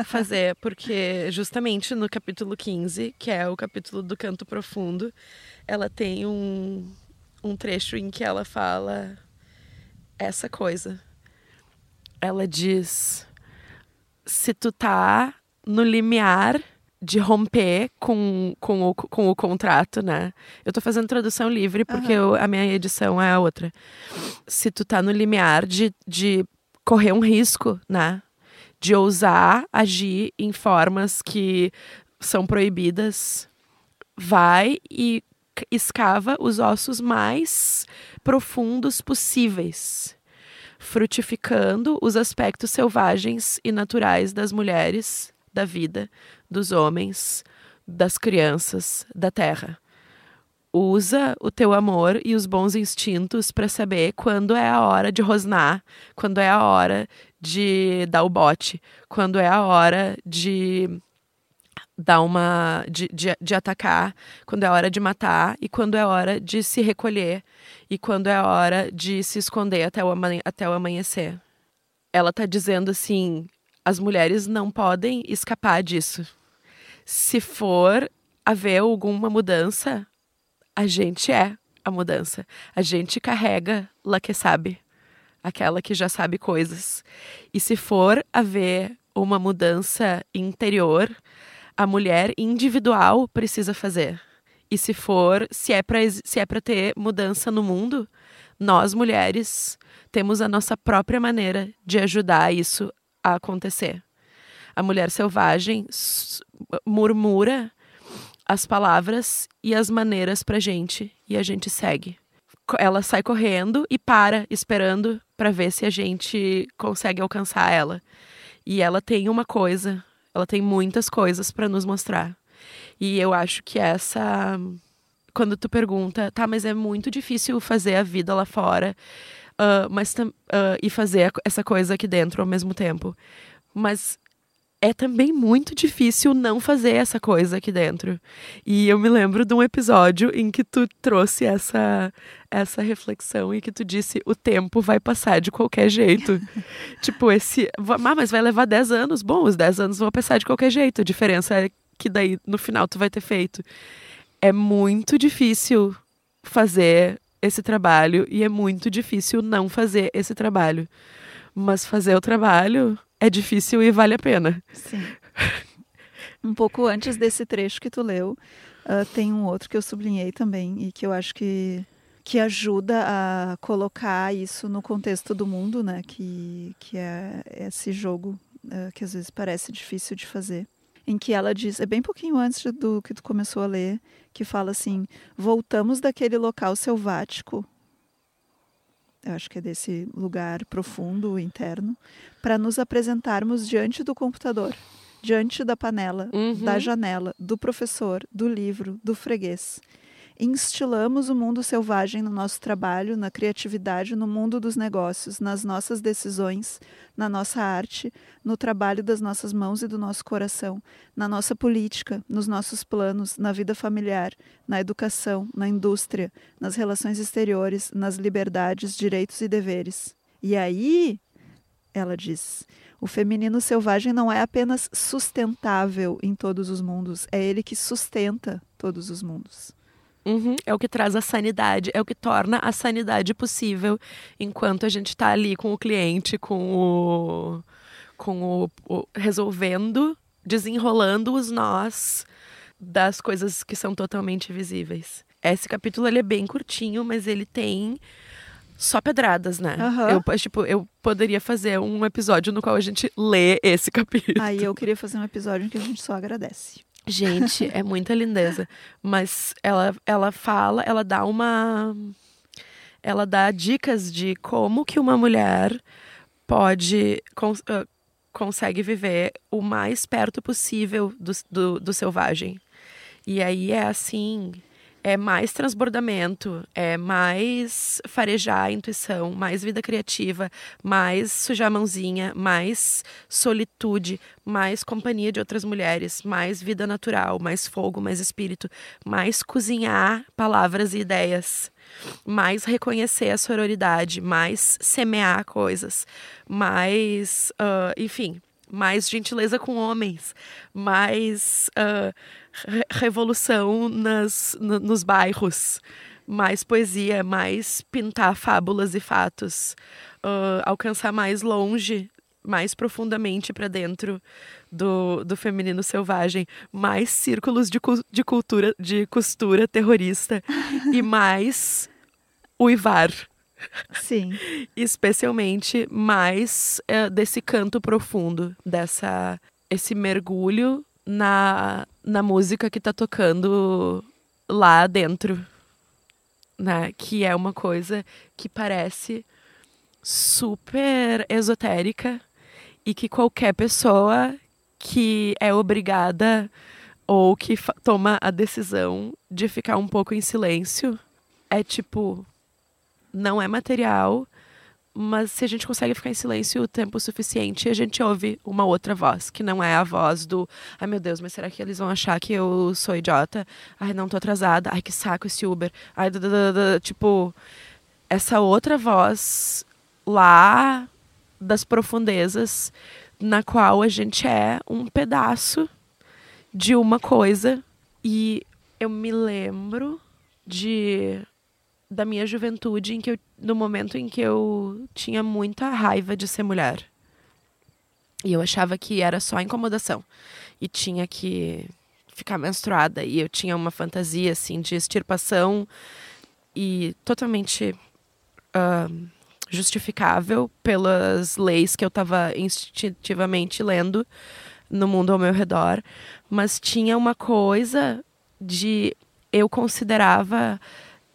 fazer, porque justamente no capítulo 15, que é o capítulo do canto profundo, ela tem um, um trecho em que ela fala essa coisa. Ela diz: se tu tá no limiar de romper com, com, o, com o contrato, né? Eu tô fazendo tradução livre porque uhum. eu, a minha edição é a outra. Se tu tá no limiar de, de correr um risco, né? De ousar agir em formas que são proibidas, vai e escava os ossos mais profundos possíveis, frutificando os aspectos selvagens e naturais das mulheres da vida, dos homens, das crianças, da terra. Usa o teu amor e os bons instintos para saber quando é a hora de rosnar, quando é a hora de dar o bote, quando é a hora de dar uma de, de, de, atacar, quando é a hora de matar e quando é a hora de se recolher e quando é a hora de se esconder até o, amanhe, até o amanhecer. Ela tá dizendo assim: as mulheres não podem escapar disso se for haver alguma mudança, a gente é a mudança. A gente carrega la que sabe, aquela que já sabe coisas. E se for haver uma mudança interior, a mulher individual precisa fazer. E se for, se é para se é para ter mudança no mundo, nós mulheres temos a nossa própria maneira de ajudar isso a acontecer. A mulher selvagem murmura as palavras e as maneiras pra gente e a gente segue. Ela sai correndo e para esperando para ver se a gente consegue alcançar ela. E ela tem uma coisa, ela tem muitas coisas para nos mostrar. E eu acho que essa quando tu pergunta, tá, mas é muito difícil fazer a vida lá fora, uh, mas uh, e fazer essa coisa aqui dentro ao mesmo tempo. Mas é também muito difícil não fazer essa coisa aqui dentro. E eu me lembro de um episódio em que tu trouxe essa essa reflexão e que tu disse o tempo vai passar de qualquer jeito. tipo, esse, ah, mas vai levar 10 anos. Bom, os 10 anos vão passar de qualquer jeito. A diferença é que daí no final tu vai ter feito. É muito difícil fazer esse trabalho e é muito difícil não fazer esse trabalho. Mas fazer o trabalho é difícil e vale a pena. Sim. Um pouco antes desse trecho que tu leu, uh, tem um outro que eu sublinhei também e que eu acho que que ajuda a colocar isso no contexto do mundo, né? Que que é esse jogo uh, que às vezes parece difícil de fazer em que ela diz, é bem pouquinho antes do que tu começou a ler, que fala assim: voltamos daquele local selvático eu acho que é desse lugar profundo, interno, para nos apresentarmos diante do computador, diante da panela, uhum. da janela, do professor, do livro, do freguês instilamos o mundo selvagem no nosso trabalho, na criatividade, no mundo dos negócios, nas nossas decisões, na nossa arte, no trabalho das nossas mãos e do nosso coração, na nossa política, nos nossos planos, na vida familiar, na educação, na indústria, nas relações exteriores, nas liberdades, direitos e deveres. E aí, ela diz, o feminino selvagem não é apenas sustentável em todos os mundos, é ele que sustenta todos os mundos. Uhum, é o que traz a sanidade, é o que torna a sanidade possível enquanto a gente está ali com o cliente, com o. com o, o resolvendo, desenrolando os nós das coisas que são totalmente visíveis. Esse capítulo ele é bem curtinho, mas ele tem só pedradas, né? Uhum. Eu, tipo, eu poderia fazer um episódio no qual a gente lê esse capítulo. Aí eu queria fazer um episódio em que a gente só agradece. Gente, é muita lindeza. Mas ela, ela fala, ela dá uma. Ela dá dicas de como que uma mulher pode. Cons ah, consegue viver o mais perto possível do, do, do selvagem. E aí é assim é mais transbordamento, é mais farejar a intuição, mais vida criativa, mais sujar a mãozinha, mais solitude, mais companhia de outras mulheres, mais vida natural, mais fogo, mais espírito, mais cozinhar palavras e ideias, mais reconhecer a sororidade, mais semear coisas, mais, uh, enfim, mais gentileza com homens, mais uh, re revolução nas, nos bairros, mais poesia, mais pintar fábulas e fatos, uh, alcançar mais longe, mais profundamente para dentro do, do feminino selvagem, mais círculos de, cu de cultura, de costura terrorista e mais uivar. Sim. Especialmente mais é, desse canto profundo, dessa esse mergulho na, na música que tá tocando lá dentro. Né? Que é uma coisa que parece super esotérica e que qualquer pessoa que é obrigada ou que toma a decisão de ficar um pouco em silêncio é tipo não é material, mas se a gente consegue ficar em silêncio o tempo suficiente, a gente ouve uma outra voz, que não é a voz do ai meu Deus, mas será que eles vão achar que eu sou idiota? Ai, não tô atrasada, ai que saco esse Uber. Ai, tipo, essa outra voz lá das profundezas na qual a gente é um pedaço de uma coisa e eu me lembro de da minha juventude, em que eu, no momento em que eu tinha muita raiva de ser mulher. E eu achava que era só incomodação. E tinha que ficar menstruada. E eu tinha uma fantasia, assim, de extirpação. E totalmente uh, justificável pelas leis que eu estava instintivamente lendo no mundo ao meu redor. Mas tinha uma coisa de... Eu considerava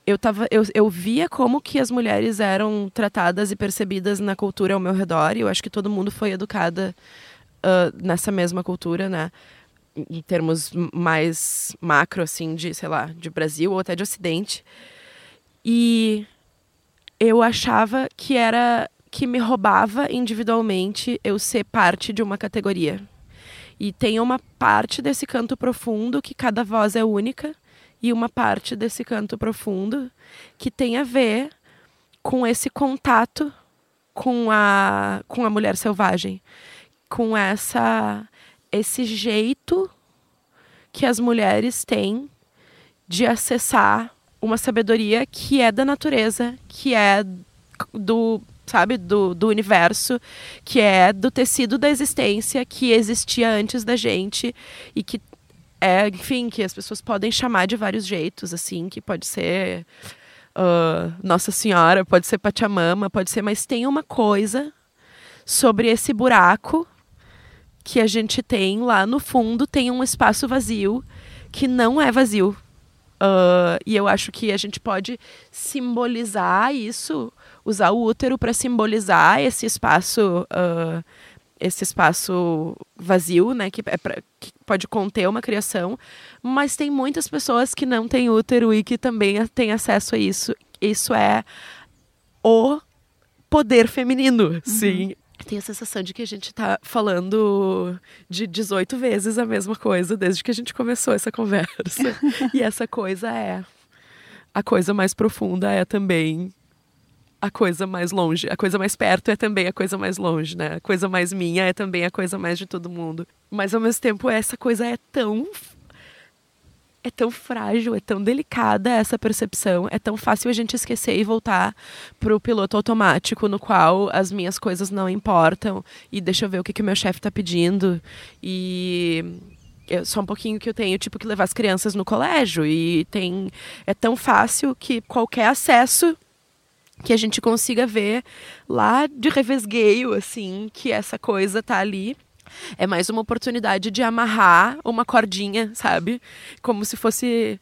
eu, tava, eu, eu via como que as mulheres eram tratadas e percebidas na cultura ao meu redor, e eu acho que todo mundo foi educada uh, nessa mesma cultura, né? Em termos mais macro, assim, de, sei lá, de Brasil ou até de Ocidente. E eu achava que era que me roubava individualmente eu ser parte de uma categoria. E tem uma parte desse canto profundo que cada voz é única e uma parte desse canto profundo que tem a ver com esse contato com a com a mulher selvagem, com essa esse jeito que as mulheres têm de acessar uma sabedoria que é da natureza, que é do, sabe, do, do universo, que é do tecido da existência que existia antes da gente e que é, enfim, que as pessoas podem chamar de vários jeitos, assim, que pode ser uh, Nossa Senhora, pode ser Pachamama, pode ser, mas tem uma coisa sobre esse buraco que a gente tem lá no fundo, tem um espaço vazio que não é vazio. Uh, e eu acho que a gente pode simbolizar isso, usar o útero para simbolizar esse espaço uh, esse espaço vazio, né, que, é pra, que pode conter uma criação, mas tem muitas pessoas que não têm útero e que também têm acesso a isso. Isso é o poder feminino, uhum. sim. Tenho a sensação de que a gente está falando de 18 vezes a mesma coisa desde que a gente começou essa conversa. e essa coisa é. A coisa mais profunda é também a coisa mais longe. A coisa mais perto é também a coisa mais longe, né? A coisa mais minha é também a coisa mais de todo mundo. Mas ao mesmo tempo, essa coisa é tão. É tão frágil, é tão delicada essa percepção, é tão fácil a gente esquecer e voltar pro piloto automático, no qual as minhas coisas não importam e deixa eu ver o que, que o meu chefe tá pedindo e só um pouquinho que eu tenho, tipo, que levar as crianças no colégio. E tem. É tão fácil que qualquer acesso que a gente consiga ver lá de revesgueio, assim, que essa coisa tá ali. É mais uma oportunidade de amarrar uma cordinha, sabe? Como se fosse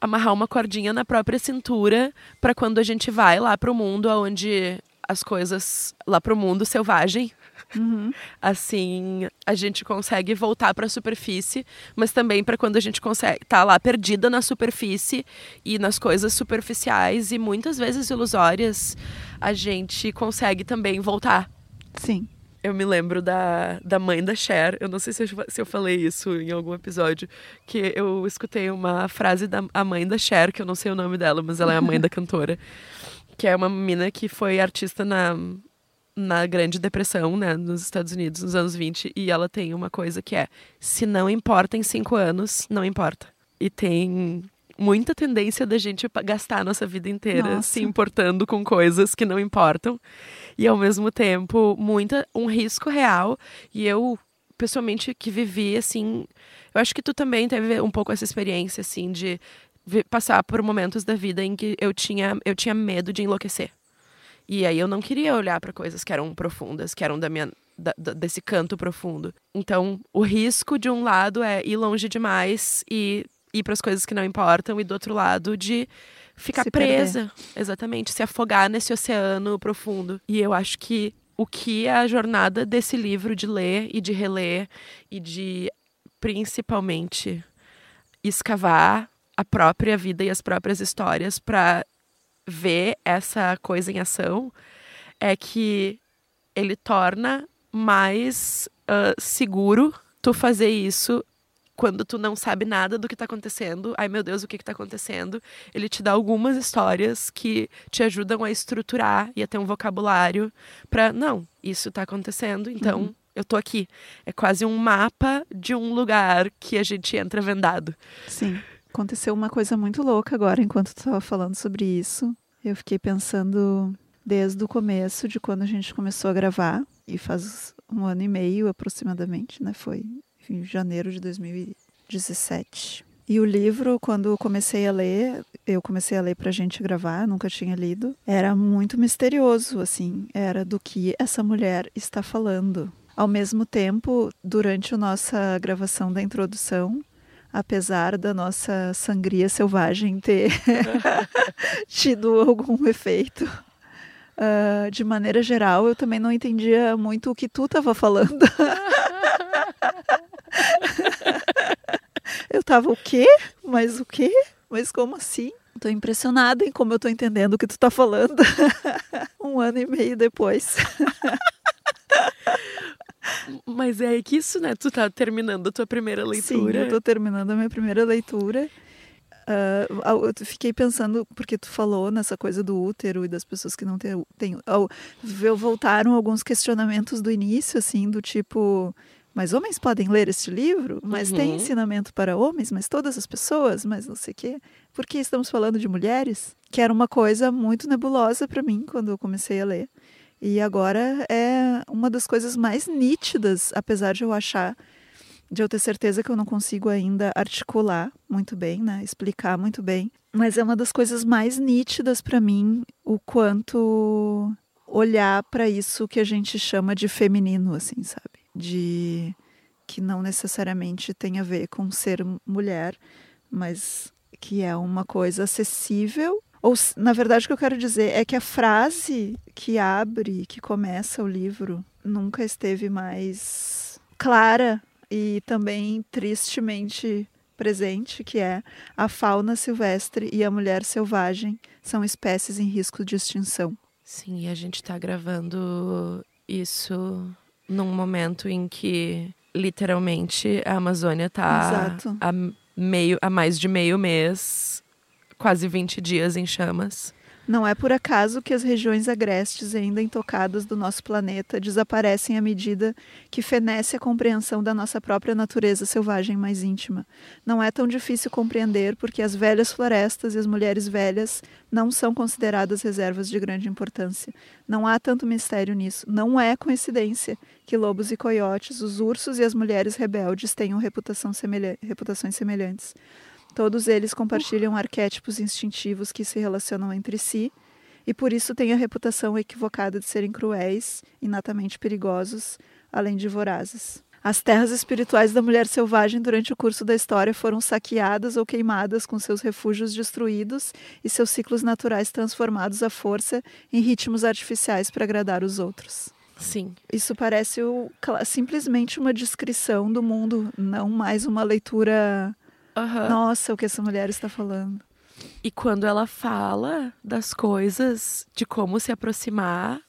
amarrar uma cordinha na própria cintura para quando a gente vai lá pro mundo onde as coisas lá pro mundo selvagem, Uhum. Assim, a gente consegue voltar para a superfície, mas também para quando a gente consegue tá lá perdida na superfície e nas coisas superficiais e muitas vezes ilusórias, a gente consegue também voltar. Sim. Eu me lembro da, da mãe da Cher, eu não sei se eu, se eu falei isso em algum episódio, que eu escutei uma frase da a mãe da Cher, que eu não sei o nome dela, mas ela é a mãe da cantora, que é uma menina que foi artista na na Grande Depressão, né, nos Estados Unidos, nos anos 20, e ela tem uma coisa que é: se não importa em cinco anos, não importa. E tem muita tendência da gente gastar a nossa vida inteira nossa. se importando com coisas que não importam. E ao mesmo tempo, muita um risco real. E eu, pessoalmente, que vivi assim. Eu acho que tu também teve um pouco essa experiência, assim, de passar por momentos da vida em que eu tinha, eu tinha medo de enlouquecer. E aí eu não queria olhar para coisas que eram profundas, que eram da minha da, desse canto profundo. Então, o risco de um lado é ir longe demais e ir para as coisas que não importam e do outro lado de ficar se presa, perder. exatamente, se afogar nesse oceano profundo. E eu acho que o que é a jornada desse livro de ler e de reler e de principalmente escavar a própria vida e as próprias histórias para ver essa coisa em ação é que ele torna mais uh, seguro tu fazer isso quando tu não sabe nada do que está acontecendo. Ai meu Deus, o que está acontecendo? Ele te dá algumas histórias que te ajudam a estruturar e a ter um vocabulário para não, isso está acontecendo, então uhum. eu tô aqui. É quase um mapa de um lugar que a gente entra vendado. Sim. Aconteceu uma coisa muito louca agora, enquanto tu tava falando sobre isso. Eu fiquei pensando desde o começo de quando a gente começou a gravar, e faz um ano e meio aproximadamente, né? Foi em janeiro de 2017. E o livro, quando eu comecei a ler, eu comecei a ler pra gente gravar, nunca tinha lido, era muito misterioso, assim, era do que essa mulher está falando. Ao mesmo tempo, durante a nossa gravação da introdução, apesar da nossa sangria selvagem ter tido algum efeito. Uh, de maneira geral, eu também não entendia muito o que tu estava falando. eu tava o quê? Mas o quê? Mas como assim? Tô impressionada em como eu tô entendendo o que tu tá falando. um ano e meio depois. Mas é que isso, né? Tu tá terminando a tua primeira leitura. Sim, eu tô terminando a minha primeira leitura. Uh, eu fiquei pensando, porque tu falou nessa coisa do útero e das pessoas que não têm. Tem, voltaram alguns questionamentos do início, assim, do tipo. Mas homens podem ler este livro? Mas uhum. tem ensinamento para homens? Mas todas as pessoas? Mas não sei o quê. Por que estamos falando de mulheres? Que era uma coisa muito nebulosa para mim quando eu comecei a ler. E agora é uma das coisas mais nítidas, apesar de eu achar, de eu ter certeza que eu não consigo ainda articular muito bem, né? Explicar muito bem. Mas é uma das coisas mais nítidas para mim o quanto olhar para isso que a gente chama de feminino, assim, sabe? De que não necessariamente tem a ver com ser mulher, mas que é uma coisa acessível ou, na verdade, o que eu quero dizer é que a frase que abre, que começa o livro, nunca esteve mais clara e também tristemente presente, que é a fauna silvestre e a mulher selvagem são espécies em risco de extinção. Sim, e a gente está gravando isso num momento em que literalmente a Amazônia está a meio a mais de meio mês quase 20 dias em chamas. Não é por acaso que as regiões agrestes ainda intocadas do nosso planeta desaparecem à medida que fenece a compreensão da nossa própria natureza selvagem mais íntima. Não é tão difícil compreender porque as velhas florestas e as mulheres velhas não são consideradas reservas de grande importância. Não há tanto mistério nisso. Não é coincidência que lobos e coiotes, os ursos e as mulheres rebeldes tenham reputação semelha reputações semelhantes. Todos eles compartilham arquétipos instintivos que se relacionam entre si e por isso têm a reputação equivocada de serem cruéis, inatamente perigosos, além de vorazes. As terras espirituais da mulher selvagem durante o curso da história foram saqueadas ou queimadas, com seus refúgios destruídos e seus ciclos naturais transformados à força em ritmos artificiais para agradar os outros. Sim. Isso parece o, simplesmente uma descrição do mundo, não mais uma leitura Uhum. Nossa, o que essa mulher está falando. E quando ela fala das coisas, de como se aproximar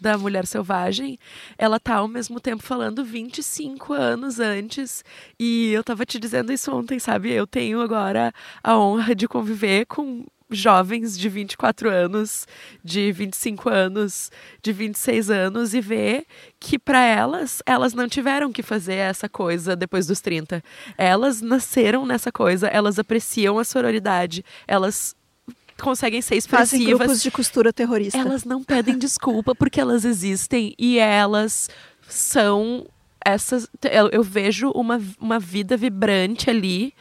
da mulher selvagem, ela tá ao mesmo tempo falando 25 anos antes. E eu tava te dizendo isso ontem, sabe? Eu tenho agora a honra de conviver com jovens de 24 anos, de 25 anos, de 26 anos e ver que para elas, elas não tiveram que fazer essa coisa depois dos 30. Elas nasceram nessa coisa, elas apreciam a sororidade, elas conseguem ser expressivas. Fazem grupos de costura terrorista. Elas não pedem desculpa porque elas existem e elas são essas eu, eu vejo uma, uma vida vibrante ali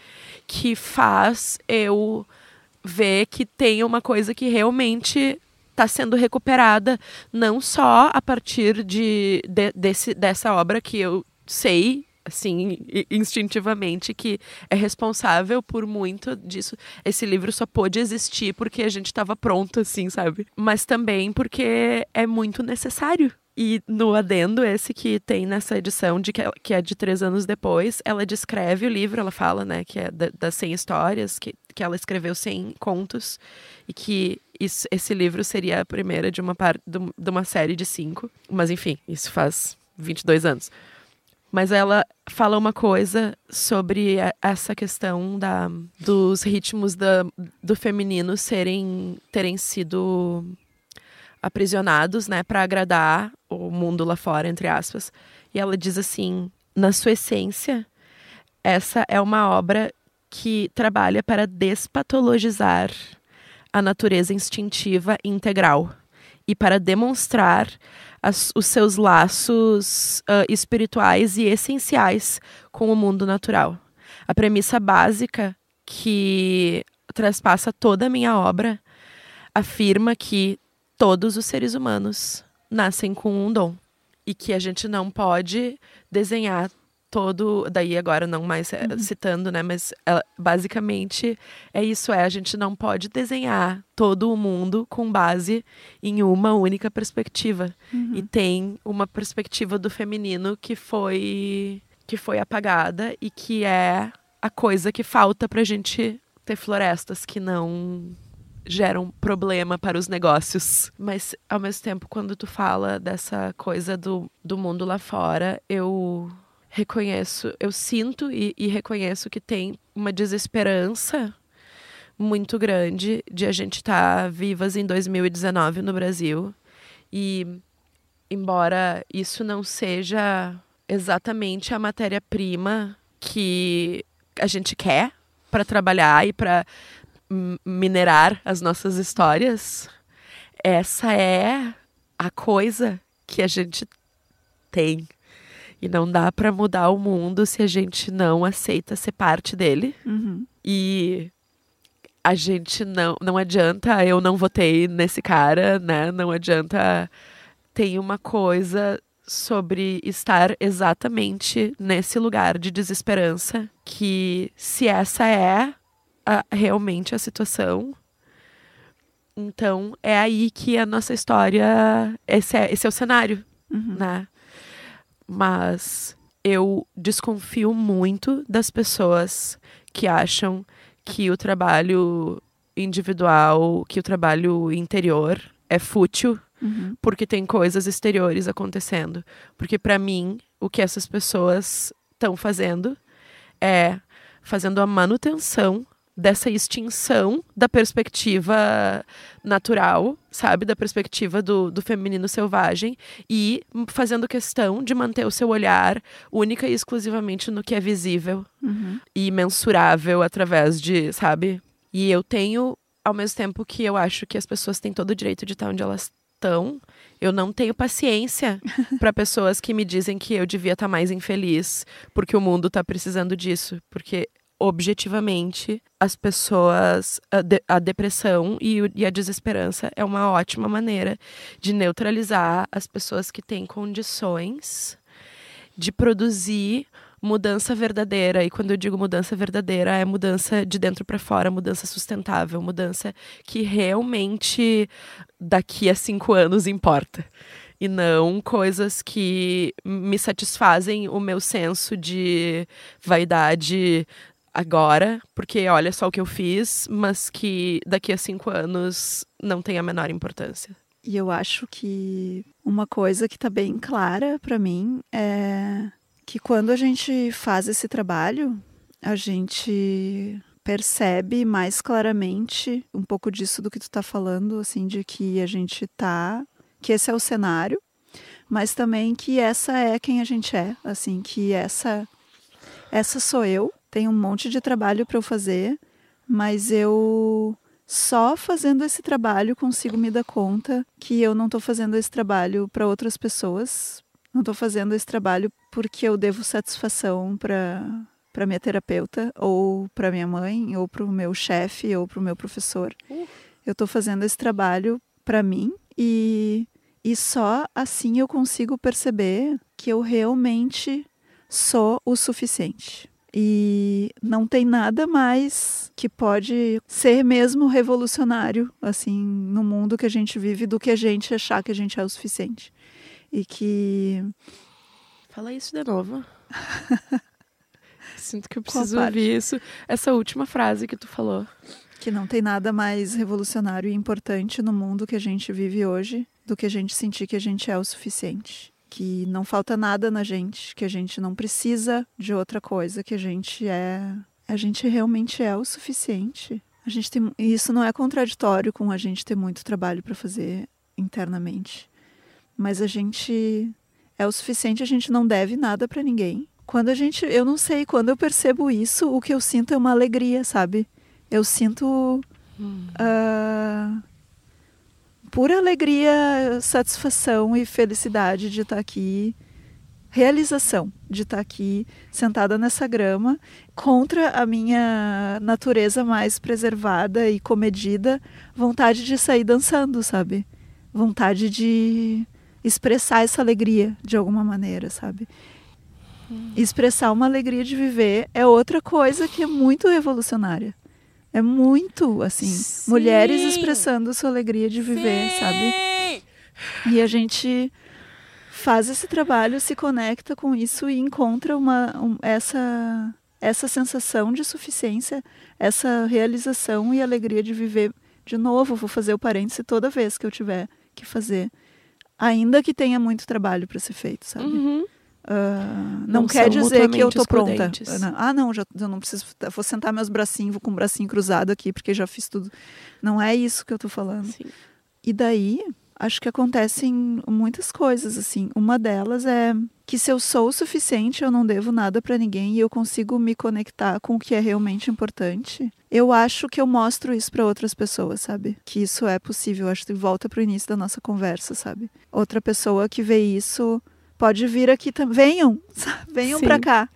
que faz eu ver que tem uma coisa que realmente está sendo recuperada, não só a partir de, de desse, dessa obra que eu sei assim, instintivamente, que é responsável por muito disso. Esse livro só pôde existir porque a gente estava pronto, assim, sabe? Mas também porque é muito necessário e no adendo esse que tem nessa edição, de que, que é de três anos depois, ela descreve o livro, ela fala, né, que é da, das 100 histórias, que, que ela escreveu 100 contos, e que isso, esse livro seria a primeira de uma, par, de, de uma série de cinco. Mas enfim, isso faz 22 anos. Mas ela fala uma coisa sobre a, essa questão da, dos ritmos da, do feminino serem, terem sido aprisionados, né, para agradar o mundo lá fora, entre aspas. E ela diz assim: na sua essência, essa é uma obra que trabalha para despatologizar a natureza instintiva integral e para demonstrar as, os seus laços uh, espirituais e essenciais com o mundo natural. A premissa básica que traspassa toda a minha obra afirma que todos os seres humanos nascem com um dom e que a gente não pode desenhar todo daí agora não mais eh, uhum. citando né mas ela, eh, basicamente é isso é a gente não pode desenhar todo o mundo com base em uma única perspectiva uhum. e tem uma perspectiva do feminino que foi que foi apagada e que é a coisa que falta para gente ter florestas que não gera um problema para os negócios. Mas ao mesmo tempo, quando tu fala dessa coisa do, do mundo lá fora, eu reconheço, eu sinto e, e reconheço que tem uma desesperança muito grande de a gente estar tá vivas em 2019 no Brasil. E embora isso não seja exatamente a matéria-prima que a gente quer para trabalhar e para minerar as nossas histórias, essa é a coisa que a gente tem. E não dá para mudar o mundo se a gente não aceita ser parte dele. Uhum. E a gente não. Não adianta, eu não votei nesse cara, né? Não adianta. Tem uma coisa sobre estar exatamente nesse lugar de desesperança que se essa é a, realmente a situação. Então, é aí que a nossa história. Esse é, esse é o cenário, uhum. né? Mas eu desconfio muito das pessoas que acham que o trabalho individual, que o trabalho interior é fútil, uhum. porque tem coisas exteriores acontecendo. Porque, para mim, o que essas pessoas estão fazendo é fazendo a manutenção dessa extinção da perspectiva natural, sabe? Da perspectiva do, do feminino selvagem e fazendo questão de manter o seu olhar única e exclusivamente no que é visível uhum. e mensurável através de, sabe? E eu tenho, ao mesmo tempo que eu acho que as pessoas têm todo o direito de estar onde elas estão, eu não tenho paciência para pessoas que me dizem que eu devia estar tá mais infeliz porque o mundo está precisando disso, porque objetivamente as pessoas a, de, a depressão e, e, a desesperança é uma ótima maneira de neutralizar as pessoas que têm condições de produzir mudança verdadeira e quando eu digo mudança verdadeira é mudança de dentro para fora mudança sustentável mudança que realmente daqui a cinco anos importa e não coisas que me satisfazem o meu senso de vaidade agora, porque olha só o que eu fiz, mas que daqui a cinco anos não tem a menor importância. E eu acho que uma coisa que está bem clara para mim é que quando a gente faz esse trabalho, a gente percebe mais claramente um pouco disso do que tu está falando, assim, de que a gente tá, que esse é o cenário, mas também que essa é quem a gente é, assim, que essa essa sou eu tem um monte de trabalho para eu fazer, mas eu só fazendo esse trabalho consigo me dar conta que eu não estou fazendo esse trabalho para outras pessoas, não estou fazendo esse trabalho porque eu devo satisfação para para minha terapeuta ou para minha mãe ou para o meu chefe ou para o meu professor. Uh. Eu estou fazendo esse trabalho para mim e e só assim eu consigo perceber que eu realmente sou o suficiente e não tem nada mais que pode ser mesmo revolucionário assim no mundo que a gente vive do que a gente achar que a gente é o suficiente e que fala isso de novo sinto que eu preciso ouvir isso essa última frase que tu falou que não tem nada mais revolucionário e importante no mundo que a gente vive hoje do que a gente sentir que a gente é o suficiente que não falta nada na gente, que a gente não precisa de outra coisa, que a gente é, a gente realmente é o suficiente. A gente tem, e isso não é contraditório com a gente ter muito trabalho para fazer internamente. Mas a gente é o suficiente, a gente não deve nada para ninguém. Quando a gente, eu não sei, quando eu percebo isso, o que eu sinto é uma alegria, sabe? Eu sinto hum. uh, pura alegria, satisfação e felicidade de estar tá aqui, realização de estar tá aqui sentada nessa grama, contra a minha natureza mais preservada e comedida, vontade de sair dançando, sabe? Vontade de expressar essa alegria de alguma maneira, sabe? Hum. Expressar uma alegria de viver é outra coisa que é muito revolucionária. É muito, assim, Sim. mulheres expressando sua alegria de viver, Sim. sabe? E a gente faz esse trabalho, se conecta com isso e encontra uma, um, essa, essa sensação de suficiência, essa realização e alegria de viver. De novo, vou fazer o parêntese toda vez que eu tiver que fazer. Ainda que tenha muito trabalho para ser feito, sabe? Uhum. Uh, não, não quer dizer que eu tô pronta. Ah, ah, não, já, eu não preciso. Vou sentar meus bracinhos, vou com o bracinho cruzado aqui, porque já fiz tudo. Não é isso que eu tô falando. Sim. E daí, acho que acontecem muitas coisas, assim. Uma delas é que se eu sou o suficiente, eu não devo nada para ninguém e eu consigo me conectar com o que é realmente importante. Eu acho que eu mostro isso para outras pessoas, sabe? Que isso é possível. Acho que volta pro início da nossa conversa, sabe? Outra pessoa que vê isso pode vir aqui também. Venham, venham para cá.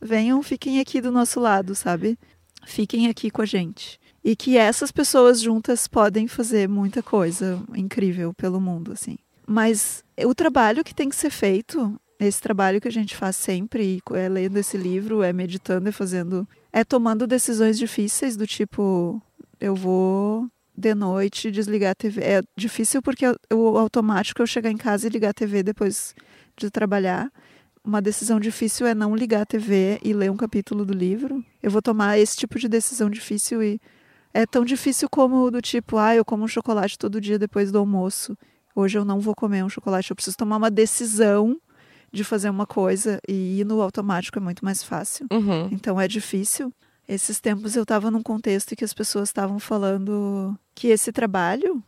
Venham, fiquem aqui do nosso lado, sabe? Fiquem aqui com a gente. E que essas pessoas juntas podem fazer muita coisa incrível pelo mundo, assim. Mas o trabalho que tem que ser feito, esse trabalho que a gente faz sempre, é lendo esse livro, é meditando, é fazendo. É tomando decisões difíceis, do tipo, eu vou de noite desligar a TV. É difícil porque o automático é eu chegar em casa e ligar a TV depois de trabalhar, uma decisão difícil é não ligar a TV e ler um capítulo do livro. Eu vou tomar esse tipo de decisão difícil e é tão difícil como do tipo, ah, eu como um chocolate todo dia depois do almoço. Hoje eu não vou comer um chocolate, eu preciso tomar uma decisão de fazer uma coisa e ir no automático é muito mais fácil. Uhum. Então é difícil. Esses tempos eu estava num contexto em que as pessoas estavam falando que esse trabalho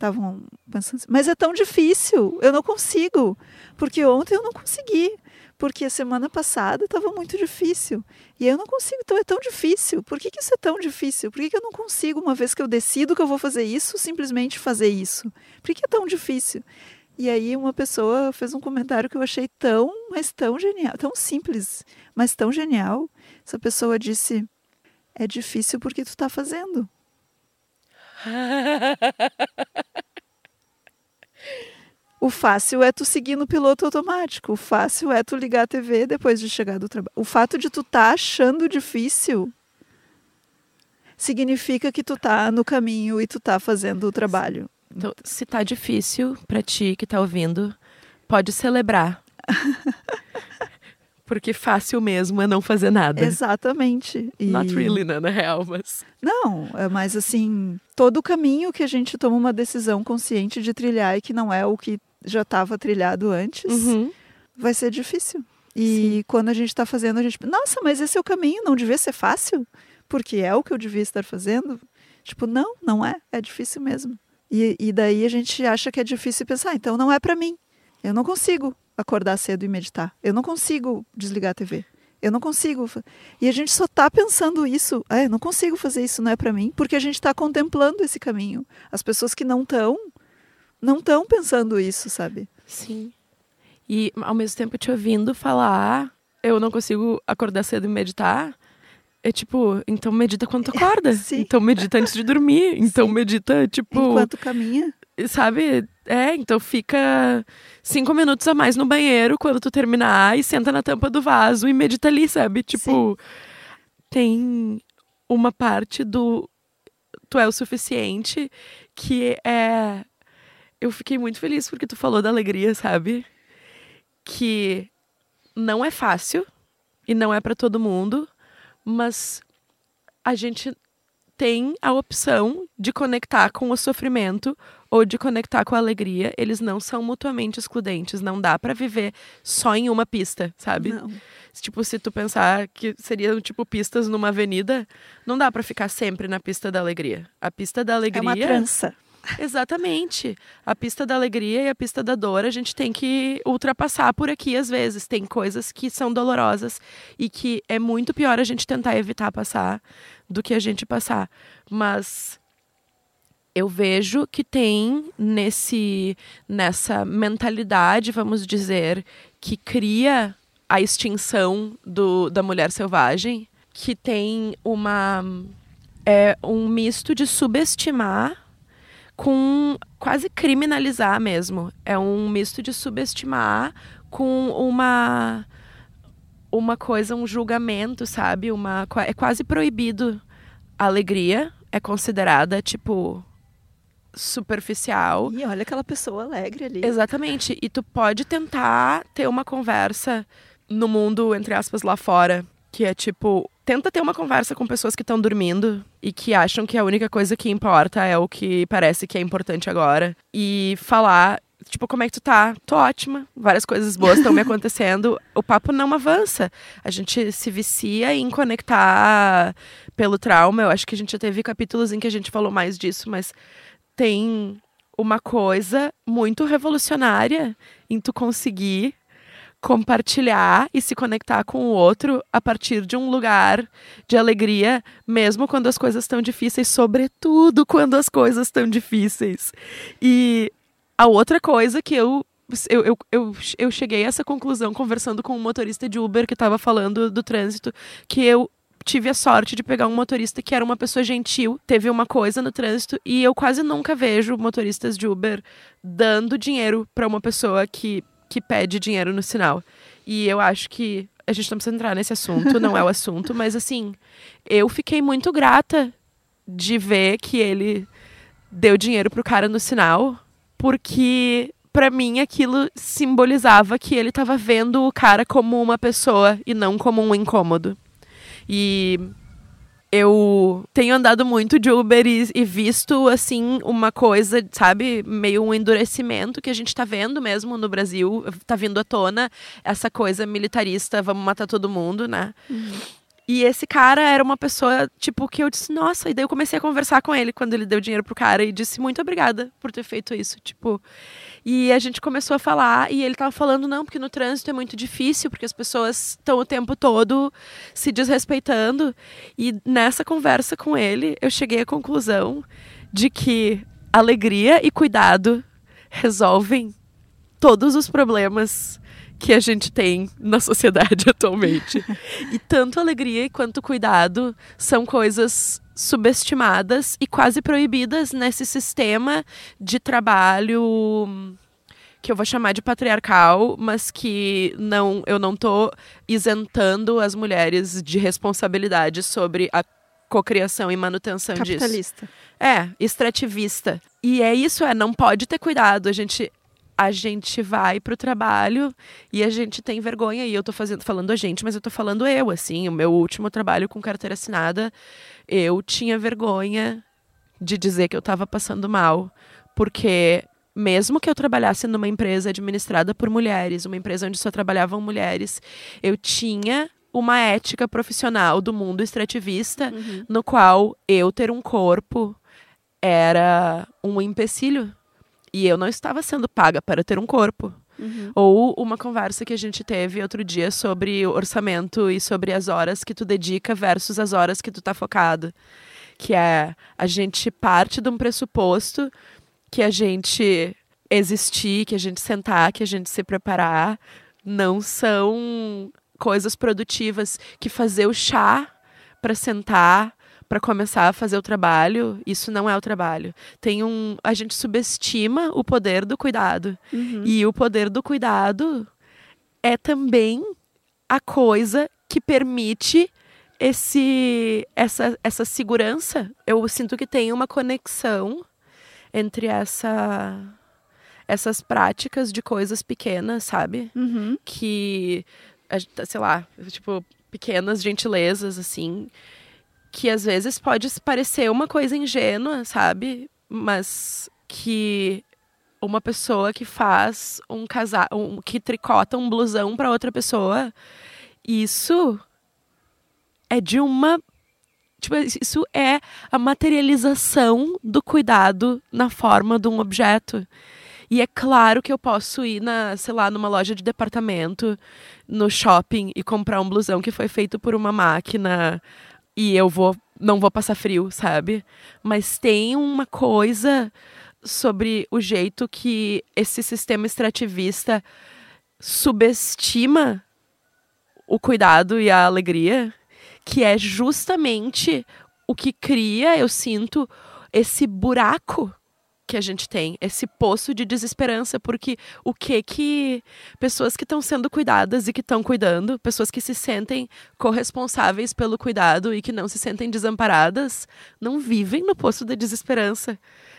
estavam pensando assim, mas é tão difícil, eu não consigo, porque ontem eu não consegui, porque a semana passada estava muito difícil, e eu não consigo, então é tão difícil, por que, que isso é tão difícil? Por que, que eu não consigo, uma vez que eu decido que eu vou fazer isso, simplesmente fazer isso? Por que é tão difícil? E aí uma pessoa fez um comentário que eu achei tão, mas tão genial, tão simples, mas tão genial. Essa pessoa disse: "É difícil porque tu está fazendo". O fácil é tu seguir no piloto automático. O fácil é tu ligar a TV depois de chegar do trabalho. O fato de tu tá achando difícil significa que tu tá no caminho e tu tá fazendo o trabalho. Então, se tá difícil para ti que tá ouvindo, pode celebrar. Porque fácil mesmo é não fazer nada. Exatamente. E... Not really, né, na real, mas. Não, é, mas assim, todo o caminho que a gente toma uma decisão consciente de trilhar e que não é o que já estava trilhado antes, uhum. vai ser difícil. E Sim. quando a gente está fazendo, a gente. Nossa, mas esse é o caminho, não devia ser fácil? Porque é o que eu devia estar fazendo? Tipo, não, não é. É difícil mesmo. E, e daí a gente acha que é difícil pensar, ah, então não é para mim. Eu não consigo acordar cedo e meditar. Eu não consigo desligar a TV. Eu não consigo. E a gente só tá pensando isso. É, não consigo fazer isso, não é para mim, porque a gente está contemplando esse caminho. As pessoas que não estão, não estão pensando isso, sabe? Sim. E ao mesmo tempo te ouvindo falar, eu não consigo acordar cedo e meditar. É tipo, então medita quando tu acorda. Sim. Então medita antes de dormir. Então Sim. medita, tipo. Enquanto caminha. Sabe? É, então fica cinco minutos a mais no banheiro quando tu terminar e senta na tampa do vaso e medita ali, sabe? Tipo, Sim. tem uma parte do tu é o suficiente que é eu fiquei muito feliz porque tu falou da alegria, sabe? Que não é fácil e não é para todo mundo, mas a gente tem a opção de conectar com o sofrimento ou de conectar com a alegria, eles não são mutuamente excludentes. Não dá para viver só em uma pista, sabe? Não. Tipo, se tu pensar que seriam, tipo, pistas numa avenida, não dá para ficar sempre na pista da alegria. A pista da alegria. É uma trança. Exatamente. A pista da alegria e a pista da dor, a gente tem que ultrapassar por aqui às vezes. Tem coisas que são dolorosas e que é muito pior a gente tentar evitar passar do que a gente passar. Mas eu vejo que tem nesse nessa mentalidade, vamos dizer, que cria a extinção do, da mulher selvagem, que tem uma é um misto de subestimar com quase criminalizar mesmo. É um misto de subestimar com uma uma coisa, um julgamento, sabe? Uma é quase proibido a alegria é considerada tipo superficial. E olha aquela pessoa alegre ali. Exatamente. E tu pode tentar ter uma conversa no mundo, entre aspas, lá fora, que é tipo, tenta ter uma conversa com pessoas que estão dormindo e que acham que a única coisa que importa é o que parece que é importante agora e falar Tipo, como é que tu tá? Tô ótima, várias coisas boas estão me acontecendo. o papo não avança. A gente se vicia em conectar pelo trauma. Eu acho que a gente já teve capítulos em que a gente falou mais disso, mas tem uma coisa muito revolucionária em tu conseguir compartilhar e se conectar com o outro a partir de um lugar de alegria, mesmo quando as coisas estão difíceis, sobretudo quando as coisas estão difíceis. E a outra coisa que eu eu, eu, eu, eu cheguei a essa conclusão conversando com um motorista de Uber que estava falando do trânsito, que eu tive a sorte de pegar um motorista que era uma pessoa gentil, teve uma coisa no trânsito e eu quase nunca vejo motoristas de Uber dando dinheiro para uma pessoa que, que pede dinheiro no sinal. E eu acho que a gente não precisa entrar nesse assunto, não é o assunto, mas assim, eu fiquei muito grata de ver que ele deu dinheiro pro cara no sinal, porque para mim aquilo simbolizava que ele estava vendo o cara como uma pessoa e não como um incômodo. E eu tenho andado muito de Uber e, e, visto, assim, uma coisa, sabe, meio um endurecimento que a gente está vendo mesmo no Brasil, está vindo à tona essa coisa militarista, vamos matar todo mundo, né? Uhum. E esse cara era uma pessoa, tipo, que eu disse, nossa, e daí eu comecei a conversar com ele quando ele deu dinheiro pro cara e disse, muito obrigada por ter feito isso. Tipo, e a gente começou a falar e ele estava falando, não, porque no trânsito é muito difícil, porque as pessoas estão o tempo todo se desrespeitando. E nessa conversa com ele, eu cheguei à conclusão de que alegria e cuidado resolvem todos os problemas que a gente tem na sociedade atualmente. e tanto alegria quanto cuidado são coisas subestimadas e quase proibidas nesse sistema de trabalho hum, que eu vou chamar de patriarcal, mas que não eu não tô isentando as mulheres de responsabilidade sobre a cocriação e manutenção Capitalista. disso. Capitalista. É, extrativista. E é isso, é não pode ter cuidado. A gente a gente vai pro trabalho e a gente tem vergonha. E eu tô fazendo, falando a gente, mas eu tô falando eu, assim. O meu último trabalho com carteira assinada, eu tinha vergonha de dizer que eu tava passando mal, porque mesmo que eu trabalhasse numa empresa administrada por mulheres, uma empresa onde só trabalhavam mulheres, eu tinha uma ética profissional do mundo extrativista, uhum. no qual eu ter um corpo era um empecilho e eu não estava sendo paga para ter um corpo. Uhum. Ou uma conversa que a gente teve outro dia sobre orçamento e sobre as horas que tu dedica versus as horas que tu tá focado. Que é a gente parte de um pressuposto que a gente existir, que a gente sentar, que a gente se preparar, não são coisas produtivas que fazer o chá para sentar para começar a fazer o trabalho, isso não é o trabalho. Tem um, a gente subestima o poder do cuidado. Uhum. E o poder do cuidado é também a coisa que permite esse essa essa segurança. Eu sinto que tem uma conexão entre essa essas práticas de coisas pequenas, sabe? Uhum. Que sei lá, tipo pequenas gentilezas assim que às vezes pode parecer uma coisa ingênua, sabe? Mas que uma pessoa que faz um casal, um, que tricota um blusão para outra pessoa, isso é de uma tipo, isso é a materialização do cuidado na forma de um objeto. E é claro que eu posso ir na, sei lá, numa loja de departamento, no shopping e comprar um blusão que foi feito por uma máquina e eu vou não vou passar frio, sabe? Mas tem uma coisa sobre o jeito que esse sistema extrativista subestima o cuidado e a alegria, que é justamente o que cria, eu sinto, esse buraco que a gente tem, esse poço de desesperança, porque o que que pessoas que estão sendo cuidadas e que estão cuidando, pessoas que se sentem corresponsáveis pelo cuidado e que não se sentem desamparadas, não vivem no poço da desesperança.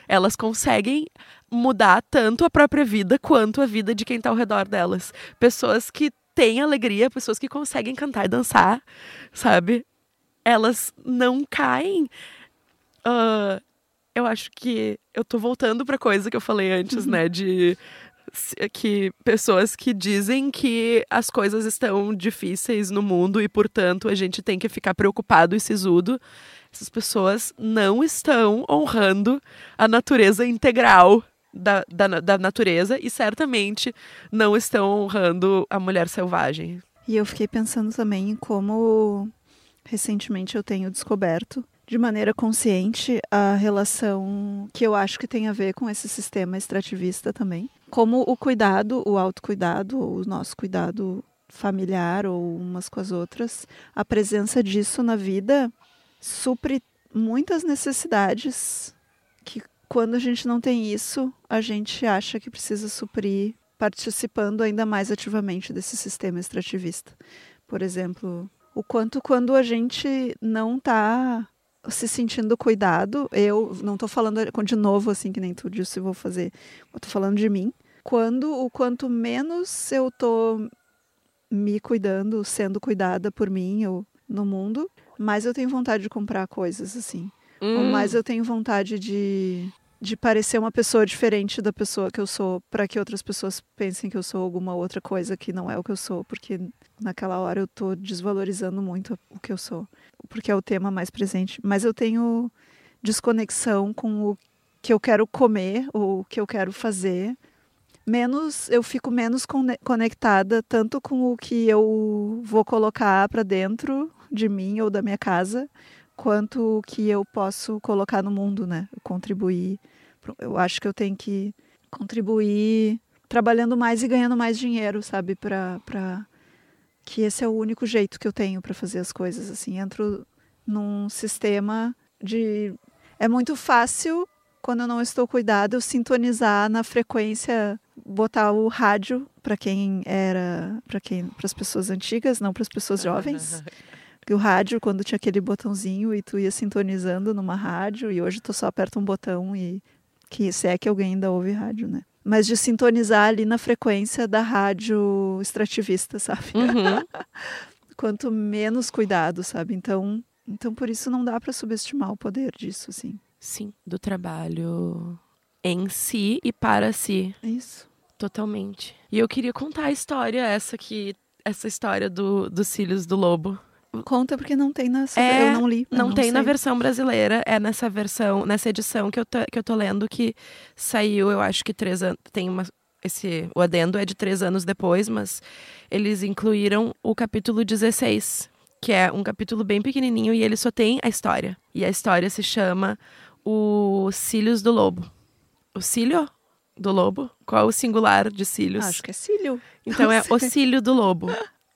Elas conseguem mudar tanto a própria vida quanto a vida de quem está ao redor delas. Pessoas que têm alegria, pessoas que conseguem cantar e dançar, sabe? Elas não caem. Uh, eu acho que eu tô voltando pra coisa que eu falei antes, né? De que pessoas que dizem que as coisas estão difíceis no mundo e, portanto, a gente tem que ficar preocupado e sisudo. Essas pessoas não estão honrando a natureza integral da, da, da natureza e certamente não estão honrando a mulher selvagem. E eu fiquei pensando também em como recentemente eu tenho descoberto de maneira consciente a relação que eu acho que tem a ver com esse sistema extrativista também, como o cuidado, o autocuidado, ou o nosso cuidado familiar ou umas com as outras, a presença disso na vida supre muitas necessidades que quando a gente não tem isso, a gente acha que precisa suprir participando ainda mais ativamente desse sistema extrativista. Por exemplo, o quanto quando a gente não está se sentindo cuidado. Eu não estou falando de novo assim que nem isso eu vou fazer. Estou falando de mim. Quando o quanto menos eu estou me cuidando, sendo cuidada por mim ou no mundo, mais eu tenho vontade de comprar coisas assim. Hum. Ou mais eu tenho vontade de de parecer uma pessoa diferente da pessoa que eu sou, para que outras pessoas pensem que eu sou alguma outra coisa que não é o que eu sou, porque naquela hora eu estou desvalorizando muito o que eu sou, porque é o tema mais presente. Mas eu tenho desconexão com o que eu quero comer ou o que eu quero fazer. Menos eu fico menos conectada tanto com o que eu vou colocar para dentro de mim ou da minha casa, quanto o que eu posso colocar no mundo, né? Contribuir eu acho que eu tenho que contribuir trabalhando mais e ganhando mais dinheiro, sabe? Pra, pra... Que esse é o único jeito que eu tenho para fazer as coisas. Assim, entro num sistema de. É muito fácil, quando eu não estou cuidado, eu sintonizar na frequência, botar o rádio para quem era. para quem para as pessoas antigas, não para as pessoas jovens. Porque o rádio, quando tinha aquele botãozinho e tu ia sintonizando numa rádio, e hoje tu só aperta um botão e que se é que alguém ainda ouve rádio, né? Mas de sintonizar ali na frequência da rádio extrativista, sabe? Uhum. Quanto menos cuidado, sabe? Então, então por isso não dá para subestimar o poder disso, assim. Sim, do trabalho em si e para si. É isso. Totalmente. E eu queria contar a história, essa que. Essa história do, dos cílios do lobo conta porque não tem na é, eu não li. Não, não tem sei. na versão brasileira, é nessa versão, nessa edição que eu, tô, que eu tô lendo que saiu, eu acho que três anos. Tem uma. Esse, o adendo é de três anos depois, mas eles incluíram o capítulo 16, que é um capítulo bem pequenininho e ele só tem a história. E a história se chama Os Cílios do Lobo. O cílio do lobo? Qual é o singular de cílios? Ah, acho que é cílio. Então é o cílio do lobo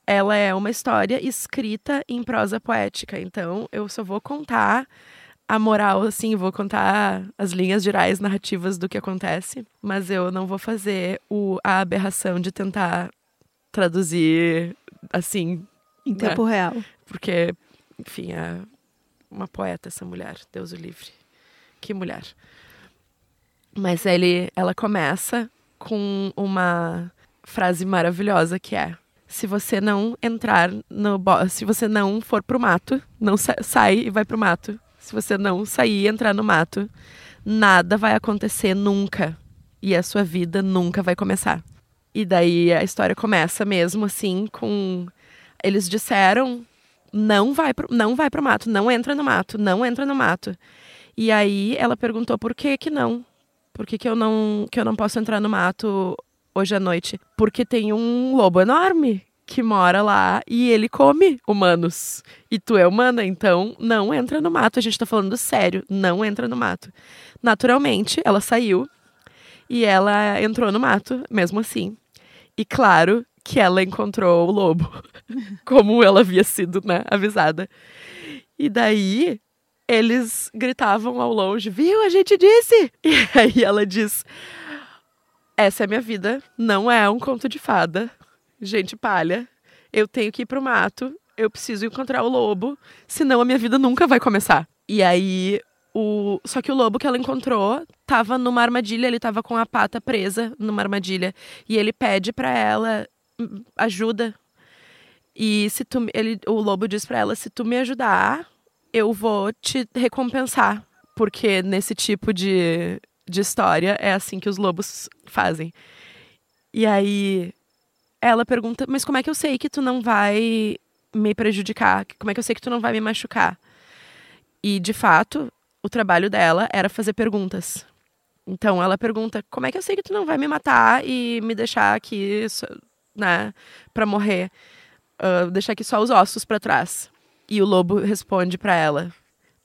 ela é uma história escrita em prosa poética. Então, eu só vou contar a moral, assim, vou contar as linhas gerais narrativas do que acontece, mas eu não vou fazer o, a aberração de tentar traduzir, assim. Em né? tempo real. Porque, enfim, é uma poeta essa mulher, Deus o livre. Que mulher. Mas ele, ela começa com uma frase maravilhosa que é se você não entrar no se você não for pro mato, não sa sai e vai pro mato. Se você não sair e entrar no mato, nada vai acontecer nunca e a sua vida nunca vai começar. E daí a história começa mesmo assim com eles disseram não vai pro, não vai pro mato, não entra no mato, não entra no mato. E aí ela perguntou por que que não? Por que, que eu não que eu não posso entrar no mato hoje à noite, porque tem um lobo enorme que mora lá e ele come humanos. E tu é humana, então não entra no mato. A gente tá falando sério, não entra no mato. Naturalmente, ela saiu e ela entrou no mato, mesmo assim. E claro que ela encontrou o lobo, como ela havia sido né, avisada. E daí eles gritavam ao longe: Viu, a gente disse! E aí ela diz essa é a minha vida, não é um conto de fada. Gente palha, eu tenho que ir pro mato, eu preciso encontrar o lobo, senão a minha vida nunca vai começar. E aí o só que o lobo que ela encontrou tava numa armadilha, ele tava com a pata presa numa armadilha e ele pede para ela hum, ajuda. E se tu ele o lobo diz para ela se tu me ajudar, eu vou te recompensar, porque nesse tipo de de história é assim que os lobos fazem. E aí ela pergunta: Mas como é que eu sei que tu não vai me prejudicar? Como é que eu sei que tu não vai me machucar? E de fato, o trabalho dela era fazer perguntas. Então ela pergunta: Como é que eu sei que tu não vai me matar e me deixar aqui, né, para morrer? Uh, deixar aqui só os ossos para trás. E o lobo responde para ela: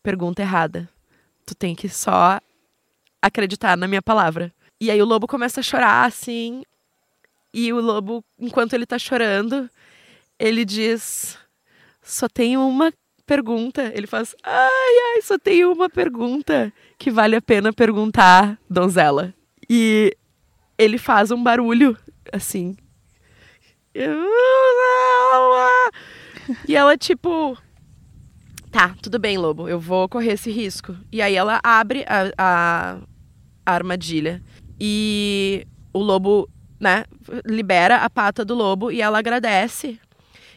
Pergunta errada. Tu tem que só acreditar na minha palavra. E aí o lobo começa a chorar, assim. E o lobo, enquanto ele tá chorando, ele diz: Só tenho uma pergunta. Ele faz: Ai, ai, só tenho uma pergunta que vale a pena perguntar, donzela. E ele faz um barulho, assim. E ela, tipo. Tá, tudo bem, lobo, eu vou correr esse risco. E aí ela abre a, a a armadilha. E o lobo, né, libera a pata do lobo e ela agradece.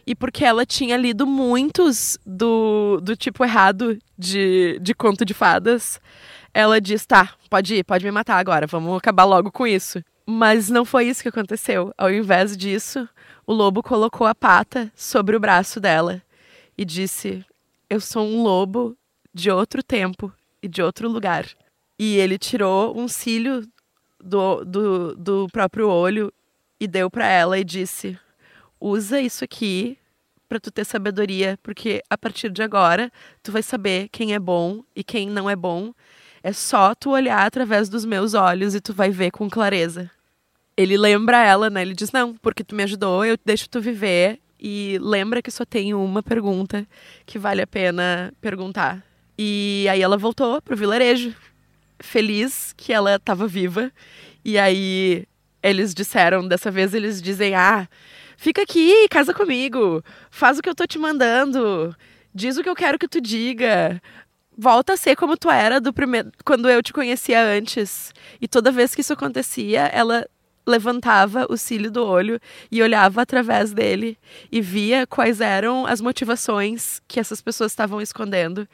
E porque ela tinha lido muitos do, do tipo errado de, de conto de fadas, ela diz: tá, pode ir, pode me matar agora, vamos acabar logo com isso. Mas não foi isso que aconteceu. Ao invés disso, o lobo colocou a pata sobre o braço dela e disse: Eu sou um lobo de outro tempo e de outro lugar. E ele tirou um cílio do, do, do próprio olho e deu para ela e disse: usa isso aqui para tu ter sabedoria, porque a partir de agora tu vai saber quem é bom e quem não é bom. É só tu olhar através dos meus olhos e tu vai ver com clareza. Ele lembra ela, né? Ele diz: "Não, porque tu me ajudou, eu deixo tu viver e lembra que só tem uma pergunta que vale a pena perguntar". E aí ela voltou pro vilarejo feliz que ela estava viva. E aí eles disseram, dessa vez eles dizem: "Ah, fica aqui, casa comigo, faz o que eu tô te mandando, diz o que eu quero que tu diga, volta a ser como tu era do primeiro quando eu te conhecia antes. E toda vez que isso acontecia, ela levantava o cílio do olho e olhava através dele e via quais eram as motivações que essas pessoas estavam escondendo,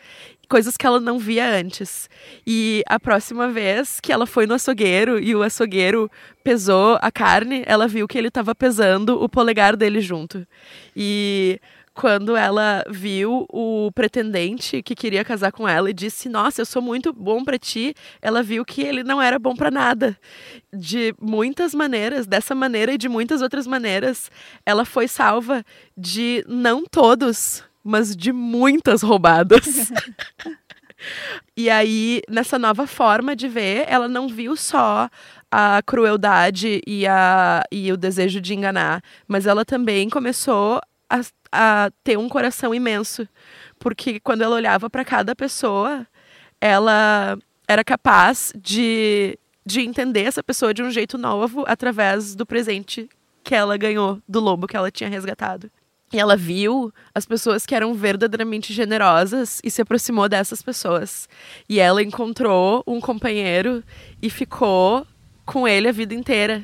coisas que ela não via antes. E a próxima vez que ela foi no açougueiro e o açougueiro pesou a carne, ela viu que ele estava pesando o polegar dele junto. E quando ela viu o pretendente que queria casar com ela e disse: Nossa, eu sou muito bom para ti. Ela viu que ele não era bom para nada. De muitas maneiras, dessa maneira e de muitas outras maneiras, ela foi salva de não todos, mas de muitas roubadas. E aí, nessa nova forma de ver, ela não viu só a crueldade e, a, e o desejo de enganar, mas ela também começou a, a ter um coração imenso, porque quando ela olhava para cada pessoa, ela era capaz de, de entender essa pessoa de um jeito novo através do presente que ela ganhou do lobo que ela tinha resgatado. E ela viu as pessoas que eram verdadeiramente generosas e se aproximou dessas pessoas. E ela encontrou um companheiro e ficou com ele a vida inteira.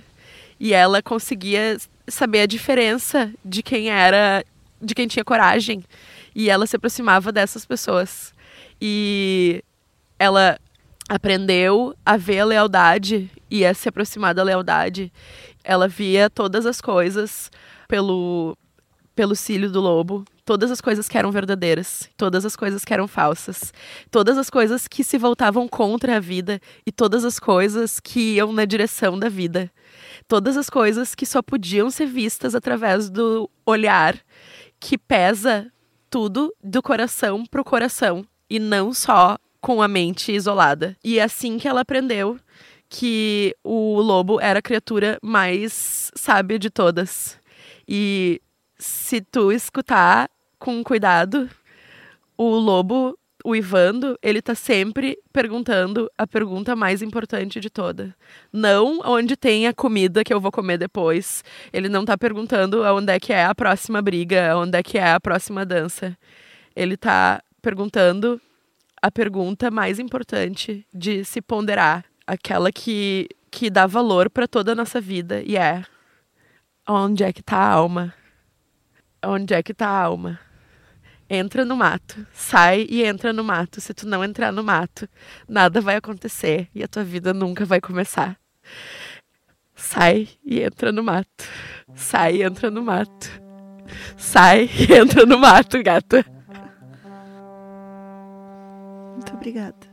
E ela conseguia saber a diferença de quem era, de quem tinha coragem. E ela se aproximava dessas pessoas. E ela aprendeu a ver a lealdade e a se aproximar da lealdade. Ela via todas as coisas pelo pelo cílio do lobo, todas as coisas que eram verdadeiras, todas as coisas que eram falsas, todas as coisas que se voltavam contra a vida e todas as coisas que iam na direção da vida todas as coisas que só podiam ser vistas através do olhar que pesa tudo do coração pro coração e não só com a mente isolada. E é assim que ela aprendeu que o lobo era a criatura mais sábia de todas. E se tu escutar com cuidado, o lobo o Ivando, ele tá sempre perguntando a pergunta mais importante de toda. Não onde tem a comida que eu vou comer depois. Ele não tá perguntando aonde é que é a próxima briga, onde é que é a próxima dança. Ele tá perguntando a pergunta mais importante de se ponderar, aquela que que dá valor para toda a nossa vida e é onde é que tá a alma? Onde é que tá a alma? entra no mato, sai e entra no mato. Se tu não entrar no mato, nada vai acontecer e a tua vida nunca vai começar. Sai e entra no mato. Sai e entra no mato. Sai e entra no mato, gata. Muito obrigada.